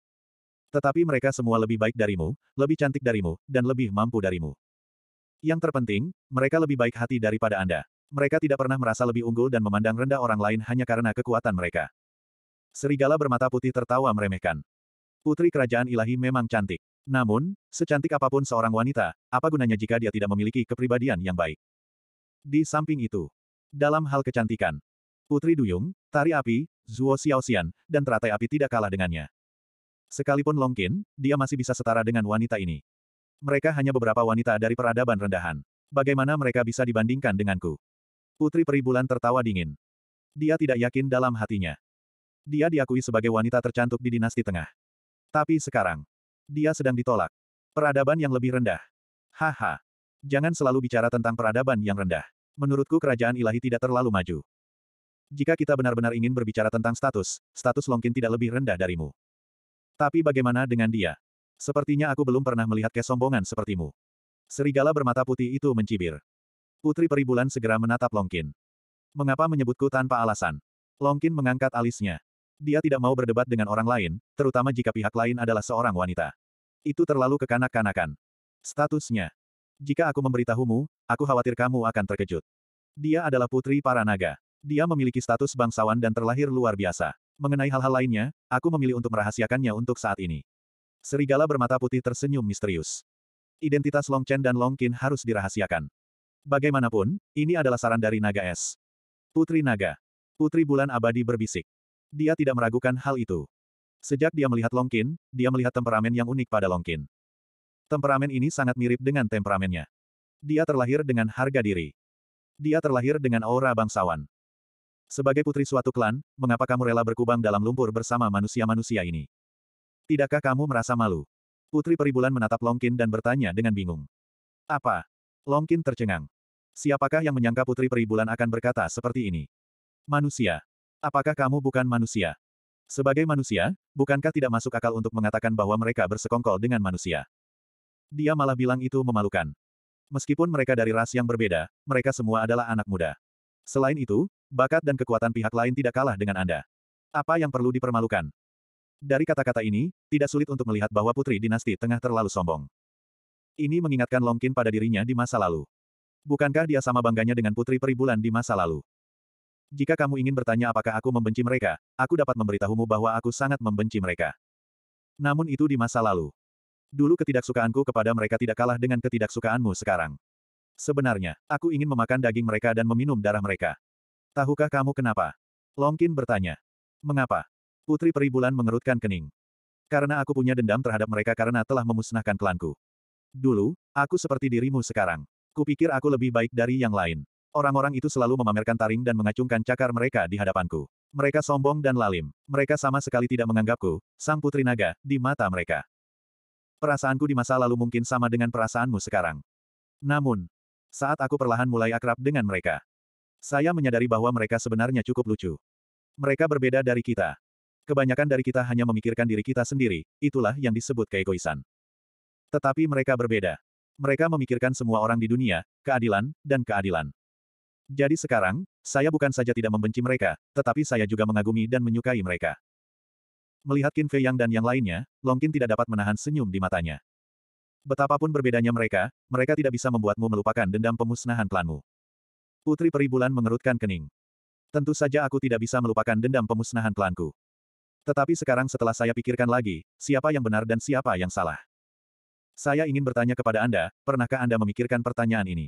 Tetapi mereka semua lebih baik darimu, lebih cantik darimu, dan lebih mampu darimu. Yang terpenting, mereka lebih baik hati daripada Anda. Mereka tidak pernah merasa lebih unggul dan memandang rendah orang lain hanya karena kekuatan mereka. Serigala bermata putih tertawa meremehkan. Putri kerajaan ilahi memang cantik. Namun, secantik apapun seorang wanita, apa gunanya jika dia tidak memiliki kepribadian yang baik? Di samping itu, dalam hal kecantikan, Putri Duyung, Tari Api, Zuo Xiaoxian, dan Teratai Api tidak kalah dengannya. Sekalipun Longkin, dia masih bisa setara dengan wanita ini. Mereka hanya beberapa wanita dari peradaban rendahan. Bagaimana mereka bisa dibandingkan denganku? Putri Peribulan tertawa dingin. Dia tidak yakin dalam hatinya. Dia diakui sebagai wanita tercantik di dinasti tengah. Tapi sekarang, dia sedang ditolak. Peradaban yang lebih rendah. Haha. Jangan selalu bicara tentang peradaban yang rendah. Menurutku kerajaan ilahi tidak terlalu maju. Jika kita benar-benar ingin berbicara tentang status, status Longkin tidak lebih rendah darimu. Tapi bagaimana dengan dia? Sepertinya aku belum pernah melihat kesombongan sepertimu. Serigala bermata putih itu mencibir. Putri Peribulan segera menatap Longkin. Mengapa menyebutku tanpa alasan? Longkin mengangkat alisnya. Dia tidak mau berdebat dengan orang lain, terutama jika pihak lain adalah seorang wanita. Itu terlalu kekanak-kanakan. Statusnya. Jika aku memberitahumu, aku khawatir kamu akan terkejut. Dia adalah putri para naga. Dia memiliki status bangsawan dan terlahir luar biasa. Mengenai hal-hal lainnya, aku memilih untuk merahasiakannya untuk saat ini. Serigala bermata putih tersenyum misterius. Identitas Long Chen dan Long Qin harus dirahasiakan. Bagaimanapun, ini adalah saran dari Naga Es. Putri Naga. Putri Bulan Abadi berbisik. Dia tidak meragukan hal itu. Sejak dia melihat Long Qin, dia melihat temperamen yang unik pada Long Qin. Temperamen ini sangat mirip dengan temperamennya. Dia terlahir dengan harga diri. Dia terlahir dengan aura bangsawan. Sebagai putri suatu klan, mengapa kamu rela berkubang dalam lumpur bersama manusia-manusia ini? Tidakkah kamu merasa malu? Putri Peribulan menatap Longkin dan bertanya dengan bingung. Apa? Longkin tercengang. Siapakah yang menyangka Putri Peribulan akan berkata seperti ini? Manusia. Apakah kamu bukan manusia? Sebagai manusia, bukankah tidak masuk akal untuk mengatakan bahwa mereka bersekongkol dengan manusia? Dia malah bilang itu memalukan. Meskipun mereka dari ras yang berbeda, mereka semua adalah anak muda. Selain itu, Bakat dan kekuatan pihak lain tidak kalah dengan Anda. Apa yang perlu dipermalukan? Dari kata-kata ini, tidak sulit untuk melihat bahwa putri dinasti tengah terlalu sombong. Ini mengingatkan Longkin pada dirinya di masa lalu. Bukankah dia sama bangganya dengan putri peribulan di masa lalu? Jika kamu ingin bertanya apakah aku membenci mereka, aku dapat memberitahumu bahwa aku sangat membenci mereka. Namun itu di masa lalu. Dulu ketidaksukaanku kepada mereka tidak kalah dengan ketidaksukaanmu sekarang. Sebenarnya, aku ingin memakan daging mereka dan meminum darah mereka. Tahukah kamu kenapa? Longkin bertanya. Mengapa? Putri Peribulan mengerutkan kening. Karena aku punya dendam terhadap mereka karena telah memusnahkan klanku. Dulu, aku seperti dirimu sekarang. Kupikir aku lebih baik dari yang lain. Orang-orang itu selalu memamerkan taring dan mengacungkan cakar mereka di hadapanku. Mereka sombong dan lalim. Mereka sama sekali tidak menganggapku, sang putri naga, di mata mereka. Perasaanku di masa lalu mungkin sama dengan perasaanmu sekarang. Namun, saat aku perlahan mulai akrab dengan mereka, saya menyadari bahwa mereka sebenarnya cukup lucu. Mereka berbeda dari kita. Kebanyakan dari kita hanya memikirkan diri kita sendiri, itulah yang disebut keegoisan. Tetapi mereka berbeda. Mereka memikirkan semua orang di dunia, keadilan, dan keadilan. Jadi sekarang, saya bukan saja tidak membenci mereka, tetapi saya juga mengagumi dan menyukai mereka. Melihat Qin Fei Yang dan yang lainnya, Long Longkin tidak dapat menahan senyum di matanya. Betapapun berbedanya mereka, mereka tidak bisa membuatmu melupakan dendam pemusnahan klanmu. Putri Peribulan mengerutkan kening. Tentu saja aku tidak bisa melupakan dendam pemusnahan klanku. Tetapi sekarang setelah saya pikirkan lagi, siapa yang benar dan siapa yang salah? Saya ingin bertanya kepada Anda, pernahkah Anda memikirkan pertanyaan ini?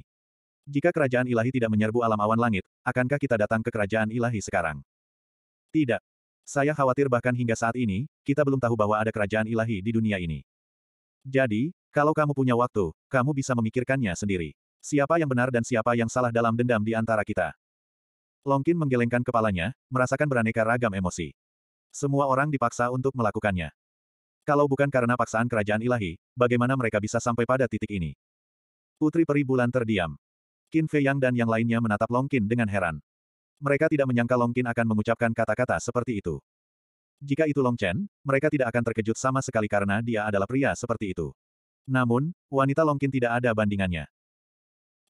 Jika kerajaan ilahi tidak menyerbu alam awan langit, akankah kita datang ke kerajaan ilahi sekarang? Tidak. Saya khawatir bahkan hingga saat ini, kita belum tahu bahwa ada kerajaan ilahi di dunia ini. Jadi, kalau kamu punya waktu, kamu bisa memikirkannya sendiri. Siapa yang benar dan siapa yang salah dalam dendam di antara kita? Longkin menggelengkan kepalanya, merasakan beraneka ragam emosi. Semua orang dipaksa untuk melakukannya. Kalau bukan karena paksaan kerajaan ilahi, bagaimana mereka bisa sampai pada titik ini? Putri Peri Bulan terdiam. Qin Fei Yang dan yang lainnya menatap Longkin dengan heran. Mereka tidak menyangka Longkin akan mengucapkan kata-kata seperti itu. Jika itu Long Chen, mereka tidak akan terkejut sama sekali karena dia adalah pria seperti itu. Namun, wanita Longkin tidak ada bandingannya.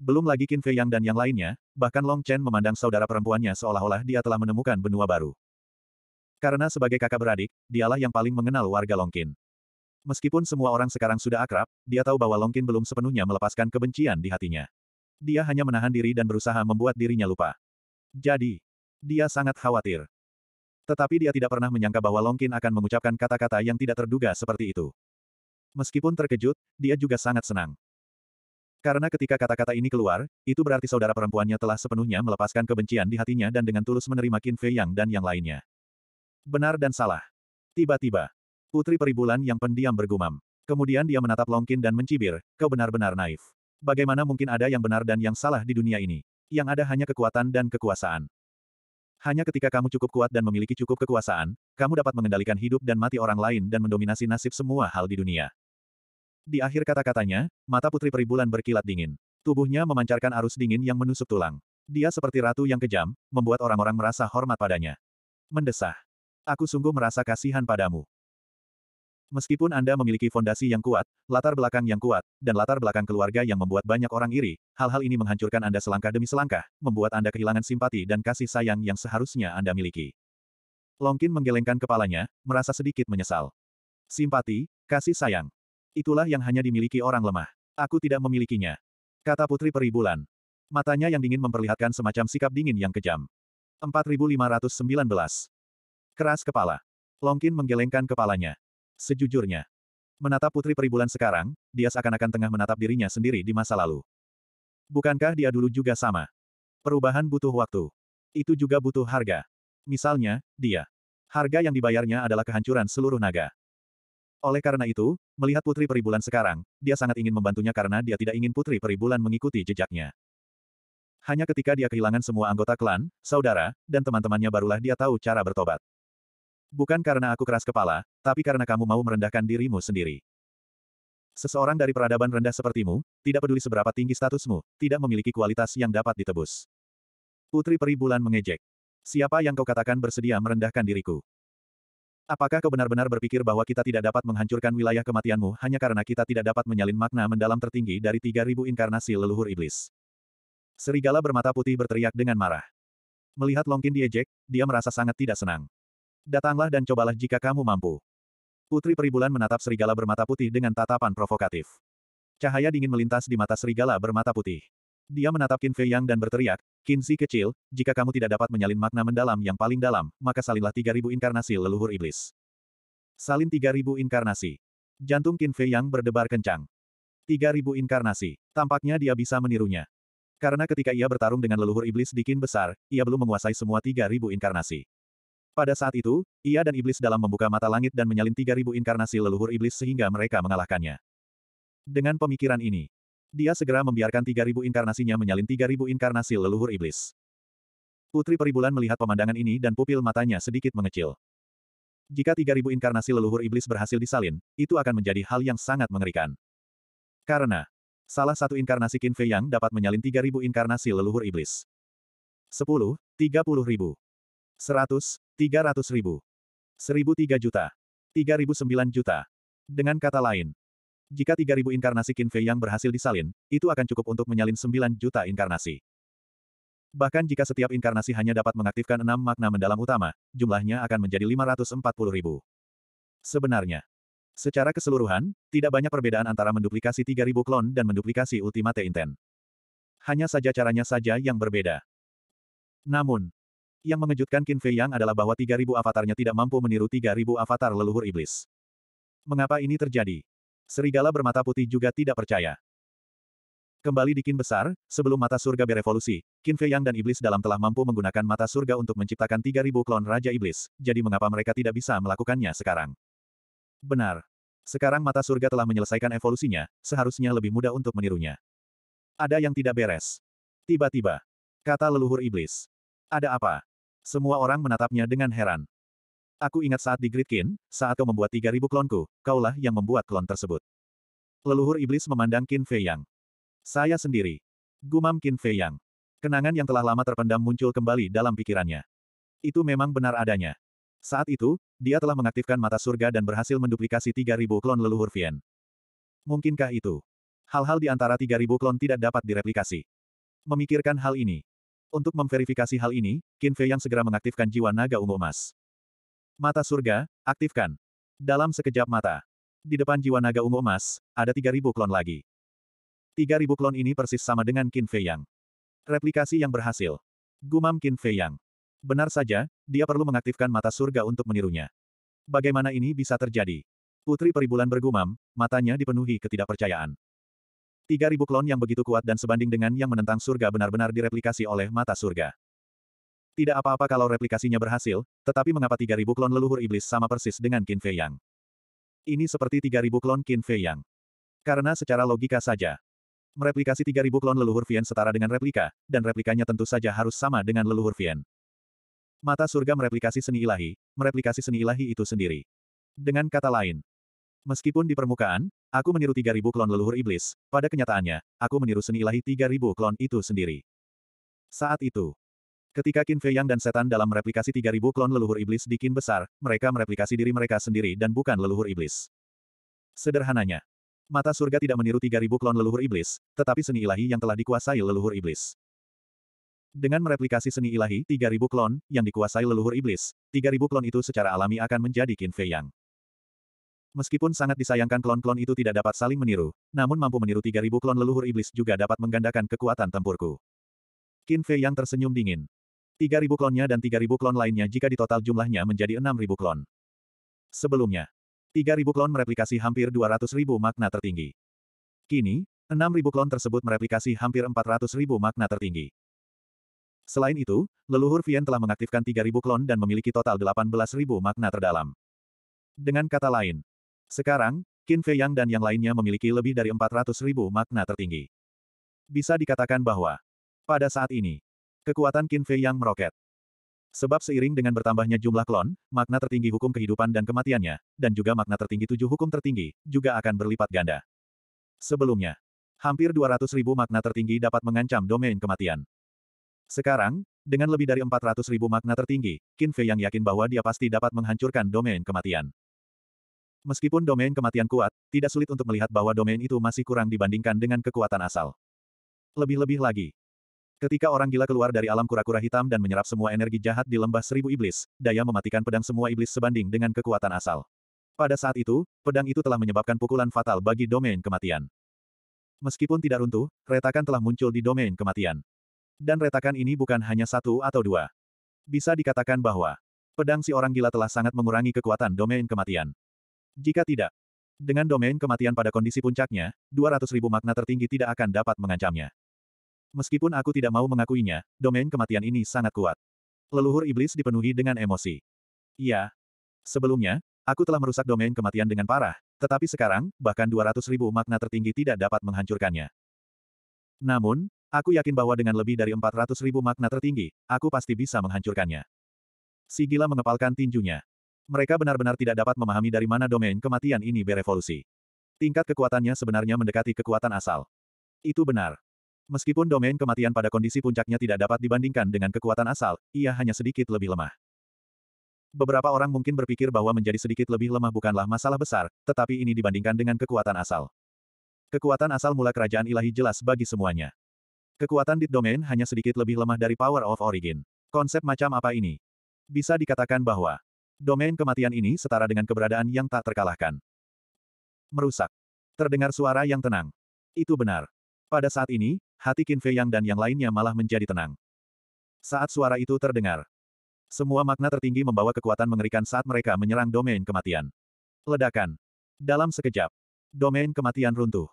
Belum lagi Qin Fei Yang dan yang lainnya, bahkan Long Chen memandang saudara perempuannya seolah-olah dia telah menemukan benua baru. Karena sebagai kakak beradik, dialah yang paling mengenal warga Long Qin. Meskipun semua orang sekarang sudah akrab, dia tahu bahwa Long Qin belum sepenuhnya melepaskan kebencian di hatinya. Dia hanya menahan diri dan berusaha membuat dirinya lupa. Jadi, dia sangat khawatir. Tetapi dia tidak pernah menyangka bahwa Long Qin akan mengucapkan kata-kata yang tidak terduga seperti itu. Meskipun terkejut, dia juga sangat senang. Karena ketika kata-kata ini keluar, itu berarti saudara perempuannya telah sepenuhnya melepaskan kebencian di hatinya dan dengan tulus menerima Qin Fei Yang dan yang lainnya. Benar dan salah. Tiba-tiba, putri peribulan yang pendiam bergumam. Kemudian dia menatap Long Longkin dan mencibir, kau benar-benar naif. Bagaimana mungkin ada yang benar dan yang salah di dunia ini? Yang ada hanya kekuatan dan kekuasaan. Hanya ketika kamu cukup kuat dan memiliki cukup kekuasaan, kamu dapat mengendalikan hidup dan mati orang lain dan mendominasi nasib semua hal di dunia. Di akhir kata-katanya, mata Putri Peribulan berkilat dingin. Tubuhnya memancarkan arus dingin yang menusuk tulang. Dia seperti ratu yang kejam, membuat orang-orang merasa hormat padanya. Mendesah. Aku sungguh merasa kasihan padamu. Meskipun Anda memiliki fondasi yang kuat, latar belakang yang kuat, dan latar belakang keluarga yang membuat banyak orang iri, hal-hal ini menghancurkan Anda selangkah demi selangkah, membuat Anda kehilangan simpati dan kasih sayang yang seharusnya Anda miliki. Longkin menggelengkan kepalanya, merasa sedikit menyesal. Simpati, kasih sayang. Itulah yang hanya dimiliki orang lemah. Aku tidak memilikinya. Kata Putri Peribulan. Matanya yang dingin memperlihatkan semacam sikap dingin yang kejam. 4519. Keras kepala. Longkin menggelengkan kepalanya. Sejujurnya. Menatap Putri Peribulan sekarang, dia seakan-akan tengah menatap dirinya sendiri di masa lalu. Bukankah dia dulu juga sama? Perubahan butuh waktu. Itu juga butuh harga. Misalnya, dia. Harga yang dibayarnya adalah kehancuran seluruh naga. Oleh karena itu, melihat Putri Peribulan sekarang, dia sangat ingin membantunya karena dia tidak ingin Putri Peribulan mengikuti jejaknya. Hanya ketika dia kehilangan semua anggota klan, saudara, dan teman-temannya barulah dia tahu cara bertobat. Bukan karena aku keras kepala, tapi karena kamu mau merendahkan dirimu sendiri. Seseorang dari peradaban rendah sepertimu, tidak peduli seberapa tinggi statusmu, tidak memiliki kualitas yang dapat ditebus. Putri Peribulan mengejek. Siapa yang kau katakan bersedia merendahkan diriku? Apakah kau benar-benar berpikir bahwa kita tidak dapat menghancurkan wilayah kematianmu hanya karena kita tidak dapat menyalin makna mendalam tertinggi dari 3000 inkarnasi leluhur iblis? Serigala bermata putih berteriak dengan marah. Melihat Longkin diejek, dia merasa sangat tidak senang. Datanglah dan cobalah jika kamu mampu. Putri Peribulan menatap serigala bermata putih dengan tatapan provokatif. Cahaya dingin melintas di mata serigala bermata putih. Dia menatap Qin Fei Yang dan berteriak, Qin Si kecil, jika kamu tidak dapat menyalin makna mendalam yang paling dalam, maka salinlah 3000 inkarnasi leluhur iblis. Salin 3000 inkarnasi. Jantung Qin Fei Yang berdebar kencang. 3000 inkarnasi. Tampaknya dia bisa menirunya. Karena ketika ia bertarung dengan leluhur iblis di Qin besar, ia belum menguasai semua 3000 inkarnasi. Pada saat itu, ia dan iblis dalam membuka mata langit dan menyalin 3000 inkarnasi leluhur iblis sehingga mereka mengalahkannya. Dengan pemikiran ini, dia segera membiarkan 3.000 inkarnasinya menyalin 3.000 inkarnasi leluhur iblis. Putri Peribulan melihat pemandangan ini dan pupil matanya sedikit mengecil. Jika 3.000 inkarnasi leluhur iblis berhasil disalin, itu akan menjadi hal yang sangat mengerikan. Karena, salah satu inkarnasi Qin Fei yang dapat menyalin 3.000 inkarnasi leluhur iblis. 10, 30 ribu. 100, 300 ribu. 1003 juta. 3009 juta. Dengan kata lain, jika 3.000 inkarnasi Qin Fei yang berhasil disalin, itu akan cukup untuk menyalin 9 juta inkarnasi. Bahkan jika setiap inkarnasi hanya dapat mengaktifkan enam makna mendalam utama, jumlahnya akan menjadi 540 ribu. Sebenarnya, secara keseluruhan, tidak banyak perbedaan antara menduplikasi 3.000 klon dan menduplikasi Ultimate Intent. Hanya saja caranya saja yang berbeda. Namun, yang mengejutkan Qin Fei Yang adalah bahwa 3.000 avatarnya tidak mampu meniru 3.000 avatar leluhur iblis. Mengapa ini terjadi? serigala bermata putih juga tidak percaya. Kembali di kin besar, sebelum mata surga berevolusi, kin Fei Yang dan iblis dalam telah mampu menggunakan mata surga untuk menciptakan 3000 klon raja iblis, jadi mengapa mereka tidak bisa melakukannya sekarang? Benar. Sekarang mata surga telah menyelesaikan evolusinya, seharusnya lebih mudah untuk menirunya. Ada yang tidak beres. Tiba-tiba, kata leluhur iblis. Ada apa? Semua orang menatapnya dengan heran. Aku ingat saat di Gridkin, saat kau membuat 3000 klonku, kaulah yang membuat klon tersebut. Leluhur iblis memandang Qin Fei Yang. Saya sendiri. Gumam Qin Fei Yang. Kenangan yang telah lama terpendam muncul kembali dalam pikirannya. Itu memang benar adanya. Saat itu, dia telah mengaktifkan mata surga dan berhasil menduplikasi 3000 klon leluhur Vian. Mungkinkah itu? Hal-hal di antara 3000 klon tidak dapat direplikasi. Memikirkan hal ini. Untuk memverifikasi hal ini, Qin Fei Yang segera mengaktifkan jiwa naga ungu emas. Mata surga, aktifkan. Dalam sekejap mata. Di depan jiwa naga ungu emas, ada 3.000 klon lagi. 3.000 klon ini persis sama dengan Qin Fei Yang. Replikasi yang berhasil. Gumam Qin Fei Yang. Benar saja, dia perlu mengaktifkan mata surga untuk menirunya. Bagaimana ini bisa terjadi? Putri Peribulan bergumam, matanya dipenuhi ketidakpercayaan. 3.000 klon yang begitu kuat dan sebanding dengan yang menentang surga benar-benar direplikasi oleh mata surga. Tidak apa-apa kalau replikasinya berhasil, tetapi mengapa 3000 klon leluhur iblis sama persis dengan Qin Fei Yang? Ini seperti 3000 klon Qin Fei Yang. Karena secara logika saja, mereplikasi 3000 klon leluhur Vien setara dengan replika, dan replikanya tentu saja harus sama dengan leluhur Vien. Mata surga mereplikasi seni ilahi, mereplikasi seni ilahi itu sendiri. Dengan kata lain, meskipun di permukaan, aku meniru 3000 klon leluhur iblis, pada kenyataannya, aku meniru seni ilahi 3000 klon itu sendiri. Saat itu, Ketika Qin Fei Yang dan setan dalam mereplikasi 3000 klon leluhur iblis di Qin besar, mereka mereplikasi diri mereka sendiri dan bukan leluhur iblis. Sederhananya, mata surga tidak meniru 3000 klon leluhur iblis, tetapi seni ilahi yang telah dikuasai leluhur iblis. Dengan mereplikasi seni ilahi 3000 klon yang dikuasai leluhur iblis, 3000 klon itu secara alami akan menjadi Qin Fei Yang. Meskipun sangat disayangkan klon-klon itu tidak dapat saling meniru, namun mampu meniru 3000 klon leluhur iblis juga dapat menggandakan kekuatan tempurku. Qin Fei Yang tersenyum dingin. 3.000 klonnya dan 3.000 klon lainnya jika ditotal jumlahnya menjadi 6.000 klon. Sebelumnya, 3.000 klon mereplikasi hampir 200.000 makna tertinggi. Kini, 6.000 klon tersebut mereplikasi hampir 400.000 makna tertinggi. Selain itu, leluhur Vian telah mengaktifkan 3.000 klon dan memiliki total 18.000 makna terdalam. Dengan kata lain, sekarang, Qin Fei Yang dan yang lainnya memiliki lebih dari 400.000 makna tertinggi. Bisa dikatakan bahwa, pada saat ini, Kekuatan Qin Fei yang meroket. Sebab seiring dengan bertambahnya jumlah klon, makna tertinggi hukum kehidupan dan kematiannya, dan juga makna tertinggi tujuh hukum tertinggi, juga akan berlipat ganda. Sebelumnya, hampir 200 ribu makna tertinggi dapat mengancam domain kematian. Sekarang, dengan lebih dari 400 ribu makna tertinggi, Qin Fei yang yakin bahwa dia pasti dapat menghancurkan domain kematian. Meskipun domain kematian kuat, tidak sulit untuk melihat bahwa domain itu masih kurang dibandingkan dengan kekuatan asal. Lebih-lebih lagi, Ketika orang gila keluar dari alam kura-kura hitam dan menyerap semua energi jahat di lembah seribu iblis, daya mematikan pedang semua iblis sebanding dengan kekuatan asal. Pada saat itu, pedang itu telah menyebabkan pukulan fatal bagi domain kematian. Meskipun tidak runtuh, retakan telah muncul di domain kematian. Dan retakan ini bukan hanya satu atau dua. Bisa dikatakan bahwa pedang si orang gila telah sangat mengurangi kekuatan domain kematian. Jika tidak, dengan domain kematian pada kondisi puncaknya, 200 ribu makna tertinggi tidak akan dapat mengancamnya. Meskipun aku tidak mau mengakuinya, domain kematian ini sangat kuat. Leluhur iblis dipenuhi dengan emosi. Iya. Sebelumnya, aku telah merusak domain kematian dengan parah, tetapi sekarang, bahkan 200 ribu makna tertinggi tidak dapat menghancurkannya. Namun, aku yakin bahwa dengan lebih dari 400 ribu makna tertinggi, aku pasti bisa menghancurkannya. Si gila mengepalkan tinjunya. Mereka benar-benar tidak dapat memahami dari mana domain kematian ini berevolusi. Tingkat kekuatannya sebenarnya mendekati kekuatan asal. Itu benar. Meskipun domain kematian pada kondisi puncaknya tidak dapat dibandingkan dengan kekuatan asal, ia hanya sedikit lebih lemah. Beberapa orang mungkin berpikir bahwa menjadi sedikit lebih lemah bukanlah masalah besar, tetapi ini dibandingkan dengan kekuatan asal. Kekuatan asal mula kerajaan ilahi jelas bagi semuanya. Kekuatan dit domain hanya sedikit lebih lemah dari power of origin. Konsep macam apa ini? Bisa dikatakan bahwa domain kematian ini setara dengan keberadaan yang tak terkalahkan. Merusak. Terdengar suara yang tenang. Itu benar. Pada saat ini, hati Qin Fei Yang dan yang lainnya malah menjadi tenang. Saat suara itu terdengar, semua makna tertinggi membawa kekuatan mengerikan saat mereka menyerang domain kematian. Ledakan. Dalam sekejap, domain kematian runtuh.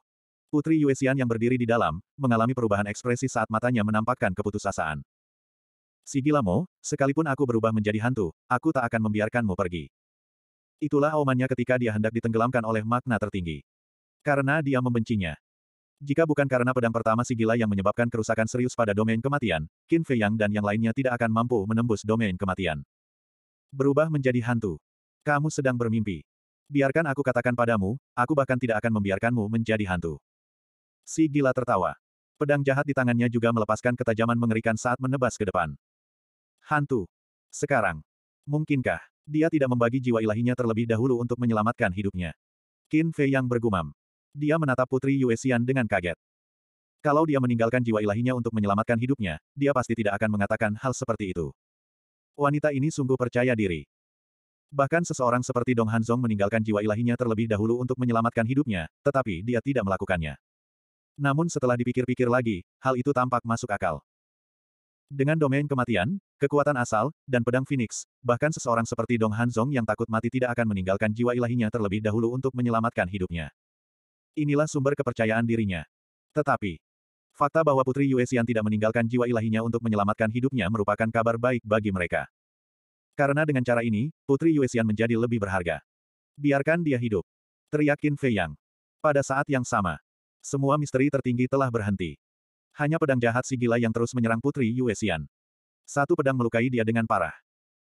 Putri Yuexian yang berdiri di dalam, mengalami perubahan ekspresi saat matanya menampakkan keputusasaan. Si sekalipun aku berubah menjadi hantu, aku tak akan membiarkanmu pergi. Itulah omannya ketika dia hendak ditenggelamkan oleh makna tertinggi. Karena dia membencinya. Jika bukan karena pedang pertama si gila yang menyebabkan kerusakan serius pada domain kematian, Qin Fei Yang dan yang lainnya tidak akan mampu menembus domain kematian. Berubah menjadi hantu. Kamu sedang bermimpi. Biarkan aku katakan padamu, aku bahkan tidak akan membiarkanmu menjadi hantu. Si gila tertawa. Pedang jahat di tangannya juga melepaskan ketajaman mengerikan saat menebas ke depan. Hantu. Sekarang. Mungkinkah, dia tidak membagi jiwa ilahinya terlebih dahulu untuk menyelamatkan hidupnya? Qin Fei Yang bergumam. Dia menatap Putri Yue Xian dengan kaget. Kalau dia meninggalkan jiwa ilahinya untuk menyelamatkan hidupnya, dia pasti tidak akan mengatakan hal seperti itu. Wanita ini sungguh percaya diri. Bahkan seseorang seperti Dong Hanzong meninggalkan jiwa ilahinya terlebih dahulu untuk menyelamatkan hidupnya, tetapi dia tidak melakukannya. Namun setelah dipikir-pikir lagi, hal itu tampak masuk akal. Dengan domain kematian, kekuatan asal, dan pedang Phoenix, bahkan seseorang seperti Dong Hanzong yang takut mati tidak akan meninggalkan jiwa ilahinya terlebih dahulu untuk menyelamatkan hidupnya. Inilah sumber kepercayaan dirinya. Tetapi, fakta bahwa Putri Yuexian tidak meninggalkan jiwa ilahinya untuk menyelamatkan hidupnya merupakan kabar baik bagi mereka. Karena dengan cara ini, Putri Yuexian menjadi lebih berharga. Biarkan dia hidup. teriakin Fei Yang. Pada saat yang sama, semua misteri tertinggi telah berhenti. Hanya pedang jahat si gila yang terus menyerang Putri Yuexian. Satu pedang melukai dia dengan parah.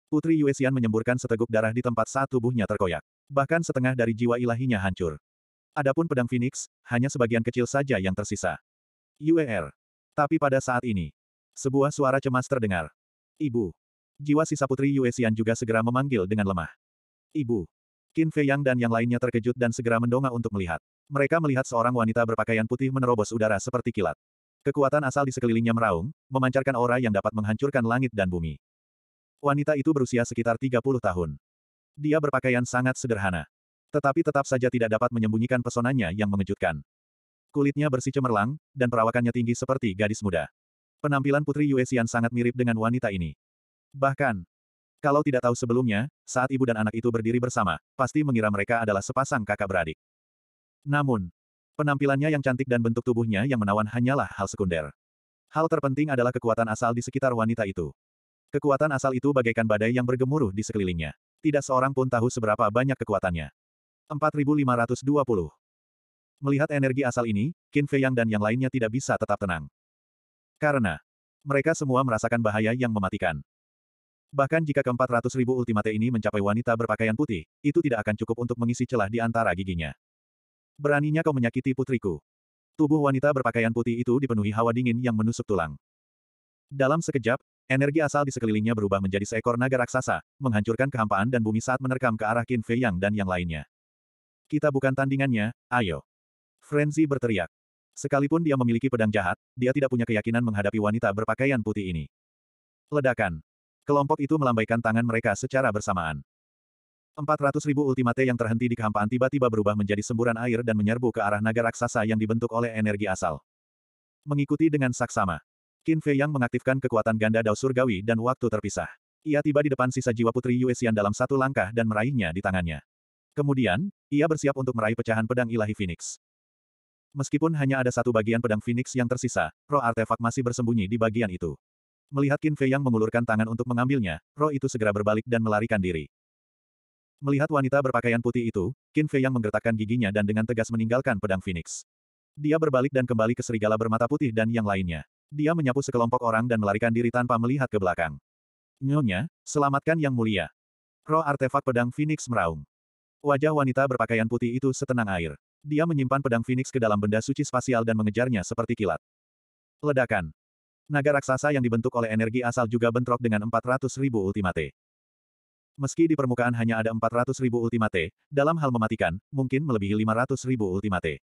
Putri Yuexian menyemburkan seteguk darah di tempat saat tubuhnya terkoyak. Bahkan setengah dari jiwa ilahinya hancur. Adapun pedang Phoenix, hanya sebagian kecil saja yang tersisa. UER. Tapi pada saat ini, sebuah suara cemas terdengar. Ibu. Jiwa sisa putri Yue Xian juga segera memanggil dengan lemah. Ibu. Qin Fei Yang dan yang lainnya terkejut dan segera mendongak untuk melihat. Mereka melihat seorang wanita berpakaian putih menerobos udara seperti kilat. Kekuatan asal di sekelilingnya meraung, memancarkan aura yang dapat menghancurkan langit dan bumi. Wanita itu berusia sekitar 30 tahun. Dia berpakaian sangat sederhana. Tetapi tetap saja tidak dapat menyembunyikan pesonanya yang mengejutkan. Kulitnya bersih cemerlang, dan perawakannya tinggi seperti gadis muda. Penampilan Putri Yuexian sangat mirip dengan wanita ini. Bahkan, kalau tidak tahu sebelumnya, saat ibu dan anak itu berdiri bersama, pasti mengira mereka adalah sepasang kakak beradik. Namun, penampilannya yang cantik dan bentuk tubuhnya yang menawan hanyalah hal sekunder. Hal terpenting adalah kekuatan asal di sekitar wanita itu. Kekuatan asal itu bagaikan badai yang bergemuruh di sekelilingnya. Tidak seorang pun tahu seberapa banyak kekuatannya. 4520. Melihat energi asal ini, Qin Fei Yang dan yang lainnya tidak bisa tetap tenang. Karena mereka semua merasakan bahaya yang mematikan. Bahkan jika ke-400 ribu ultimate ini mencapai wanita berpakaian putih, itu tidak akan cukup untuk mengisi celah di antara giginya. Beraninya kau menyakiti putriku. Tubuh wanita berpakaian putih itu dipenuhi hawa dingin yang menusuk tulang. Dalam sekejap, energi asal di sekelilingnya berubah menjadi seekor naga raksasa, menghancurkan kehampaan dan bumi saat menerkam ke arah Qin Fei Yang dan yang lainnya. Kita bukan tandingannya, ayo. Frenzy berteriak. Sekalipun dia memiliki pedang jahat, dia tidak punya keyakinan menghadapi wanita berpakaian putih ini. Ledakan. Kelompok itu melambaikan tangan mereka secara bersamaan. 400 ribu ultimate yang terhenti di kehampaan tiba-tiba berubah menjadi semburan air dan menyerbu ke arah naga raksasa yang dibentuk oleh energi asal. Mengikuti dengan saksama. Qin Fei yang mengaktifkan kekuatan ganda dao surgawi dan waktu terpisah. Ia tiba di depan sisa jiwa putri Xian dalam satu langkah dan meraihnya di tangannya. Kemudian, ia bersiap untuk meraih pecahan pedang ilahi Phoenix. Meskipun hanya ada satu bagian pedang Phoenix yang tersisa, roh artefak masih bersembunyi di bagian itu. Melihat Qin Fei yang mengulurkan tangan untuk mengambilnya, roh itu segera berbalik dan melarikan diri. Melihat wanita berpakaian putih itu, Qin Fei yang menggertakkan giginya dan dengan tegas meninggalkan pedang Phoenix. Dia berbalik dan kembali ke serigala bermata putih dan yang lainnya. Dia menyapu sekelompok orang dan melarikan diri tanpa melihat ke belakang. Nyonya, selamatkan Yang Mulia. Roh artefak pedang Phoenix meraung. Wajah wanita berpakaian putih itu setenang air. Dia menyimpan pedang Phoenix ke dalam benda suci spasial dan mengejarnya seperti kilat. Ledakan. Naga raksasa yang dibentuk oleh energi asal juga bentrok dengan 400 ribu ultimate. Meski di permukaan hanya ada 400 ribu ultimate, dalam hal mematikan, mungkin melebihi 500 ribu ultimate.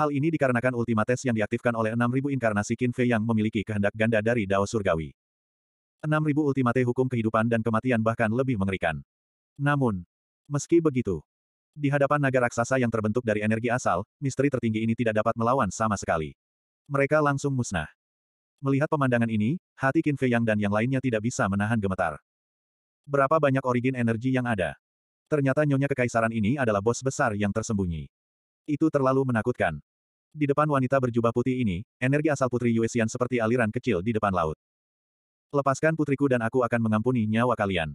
Hal ini dikarenakan ultimates yang diaktifkan oleh 6.000 inkarnasi Fei yang memiliki kehendak ganda dari Dao Surgawi. 6.000 ultimate hukum kehidupan dan kematian bahkan lebih mengerikan. Namun, Meski begitu, di hadapan naga raksasa yang terbentuk dari energi asal, misteri tertinggi ini tidak dapat melawan sama sekali. Mereka langsung musnah. Melihat pemandangan ini, hati Qin Fei Yang dan yang lainnya tidak bisa menahan gemetar. Berapa banyak origin energi yang ada? Ternyata nyonya kekaisaran ini adalah bos besar yang tersembunyi. Itu terlalu menakutkan. Di depan wanita berjubah putih ini, energi asal putri Yuexian seperti aliran kecil di depan laut. Lepaskan putriku dan aku akan mengampuni nyawa kalian.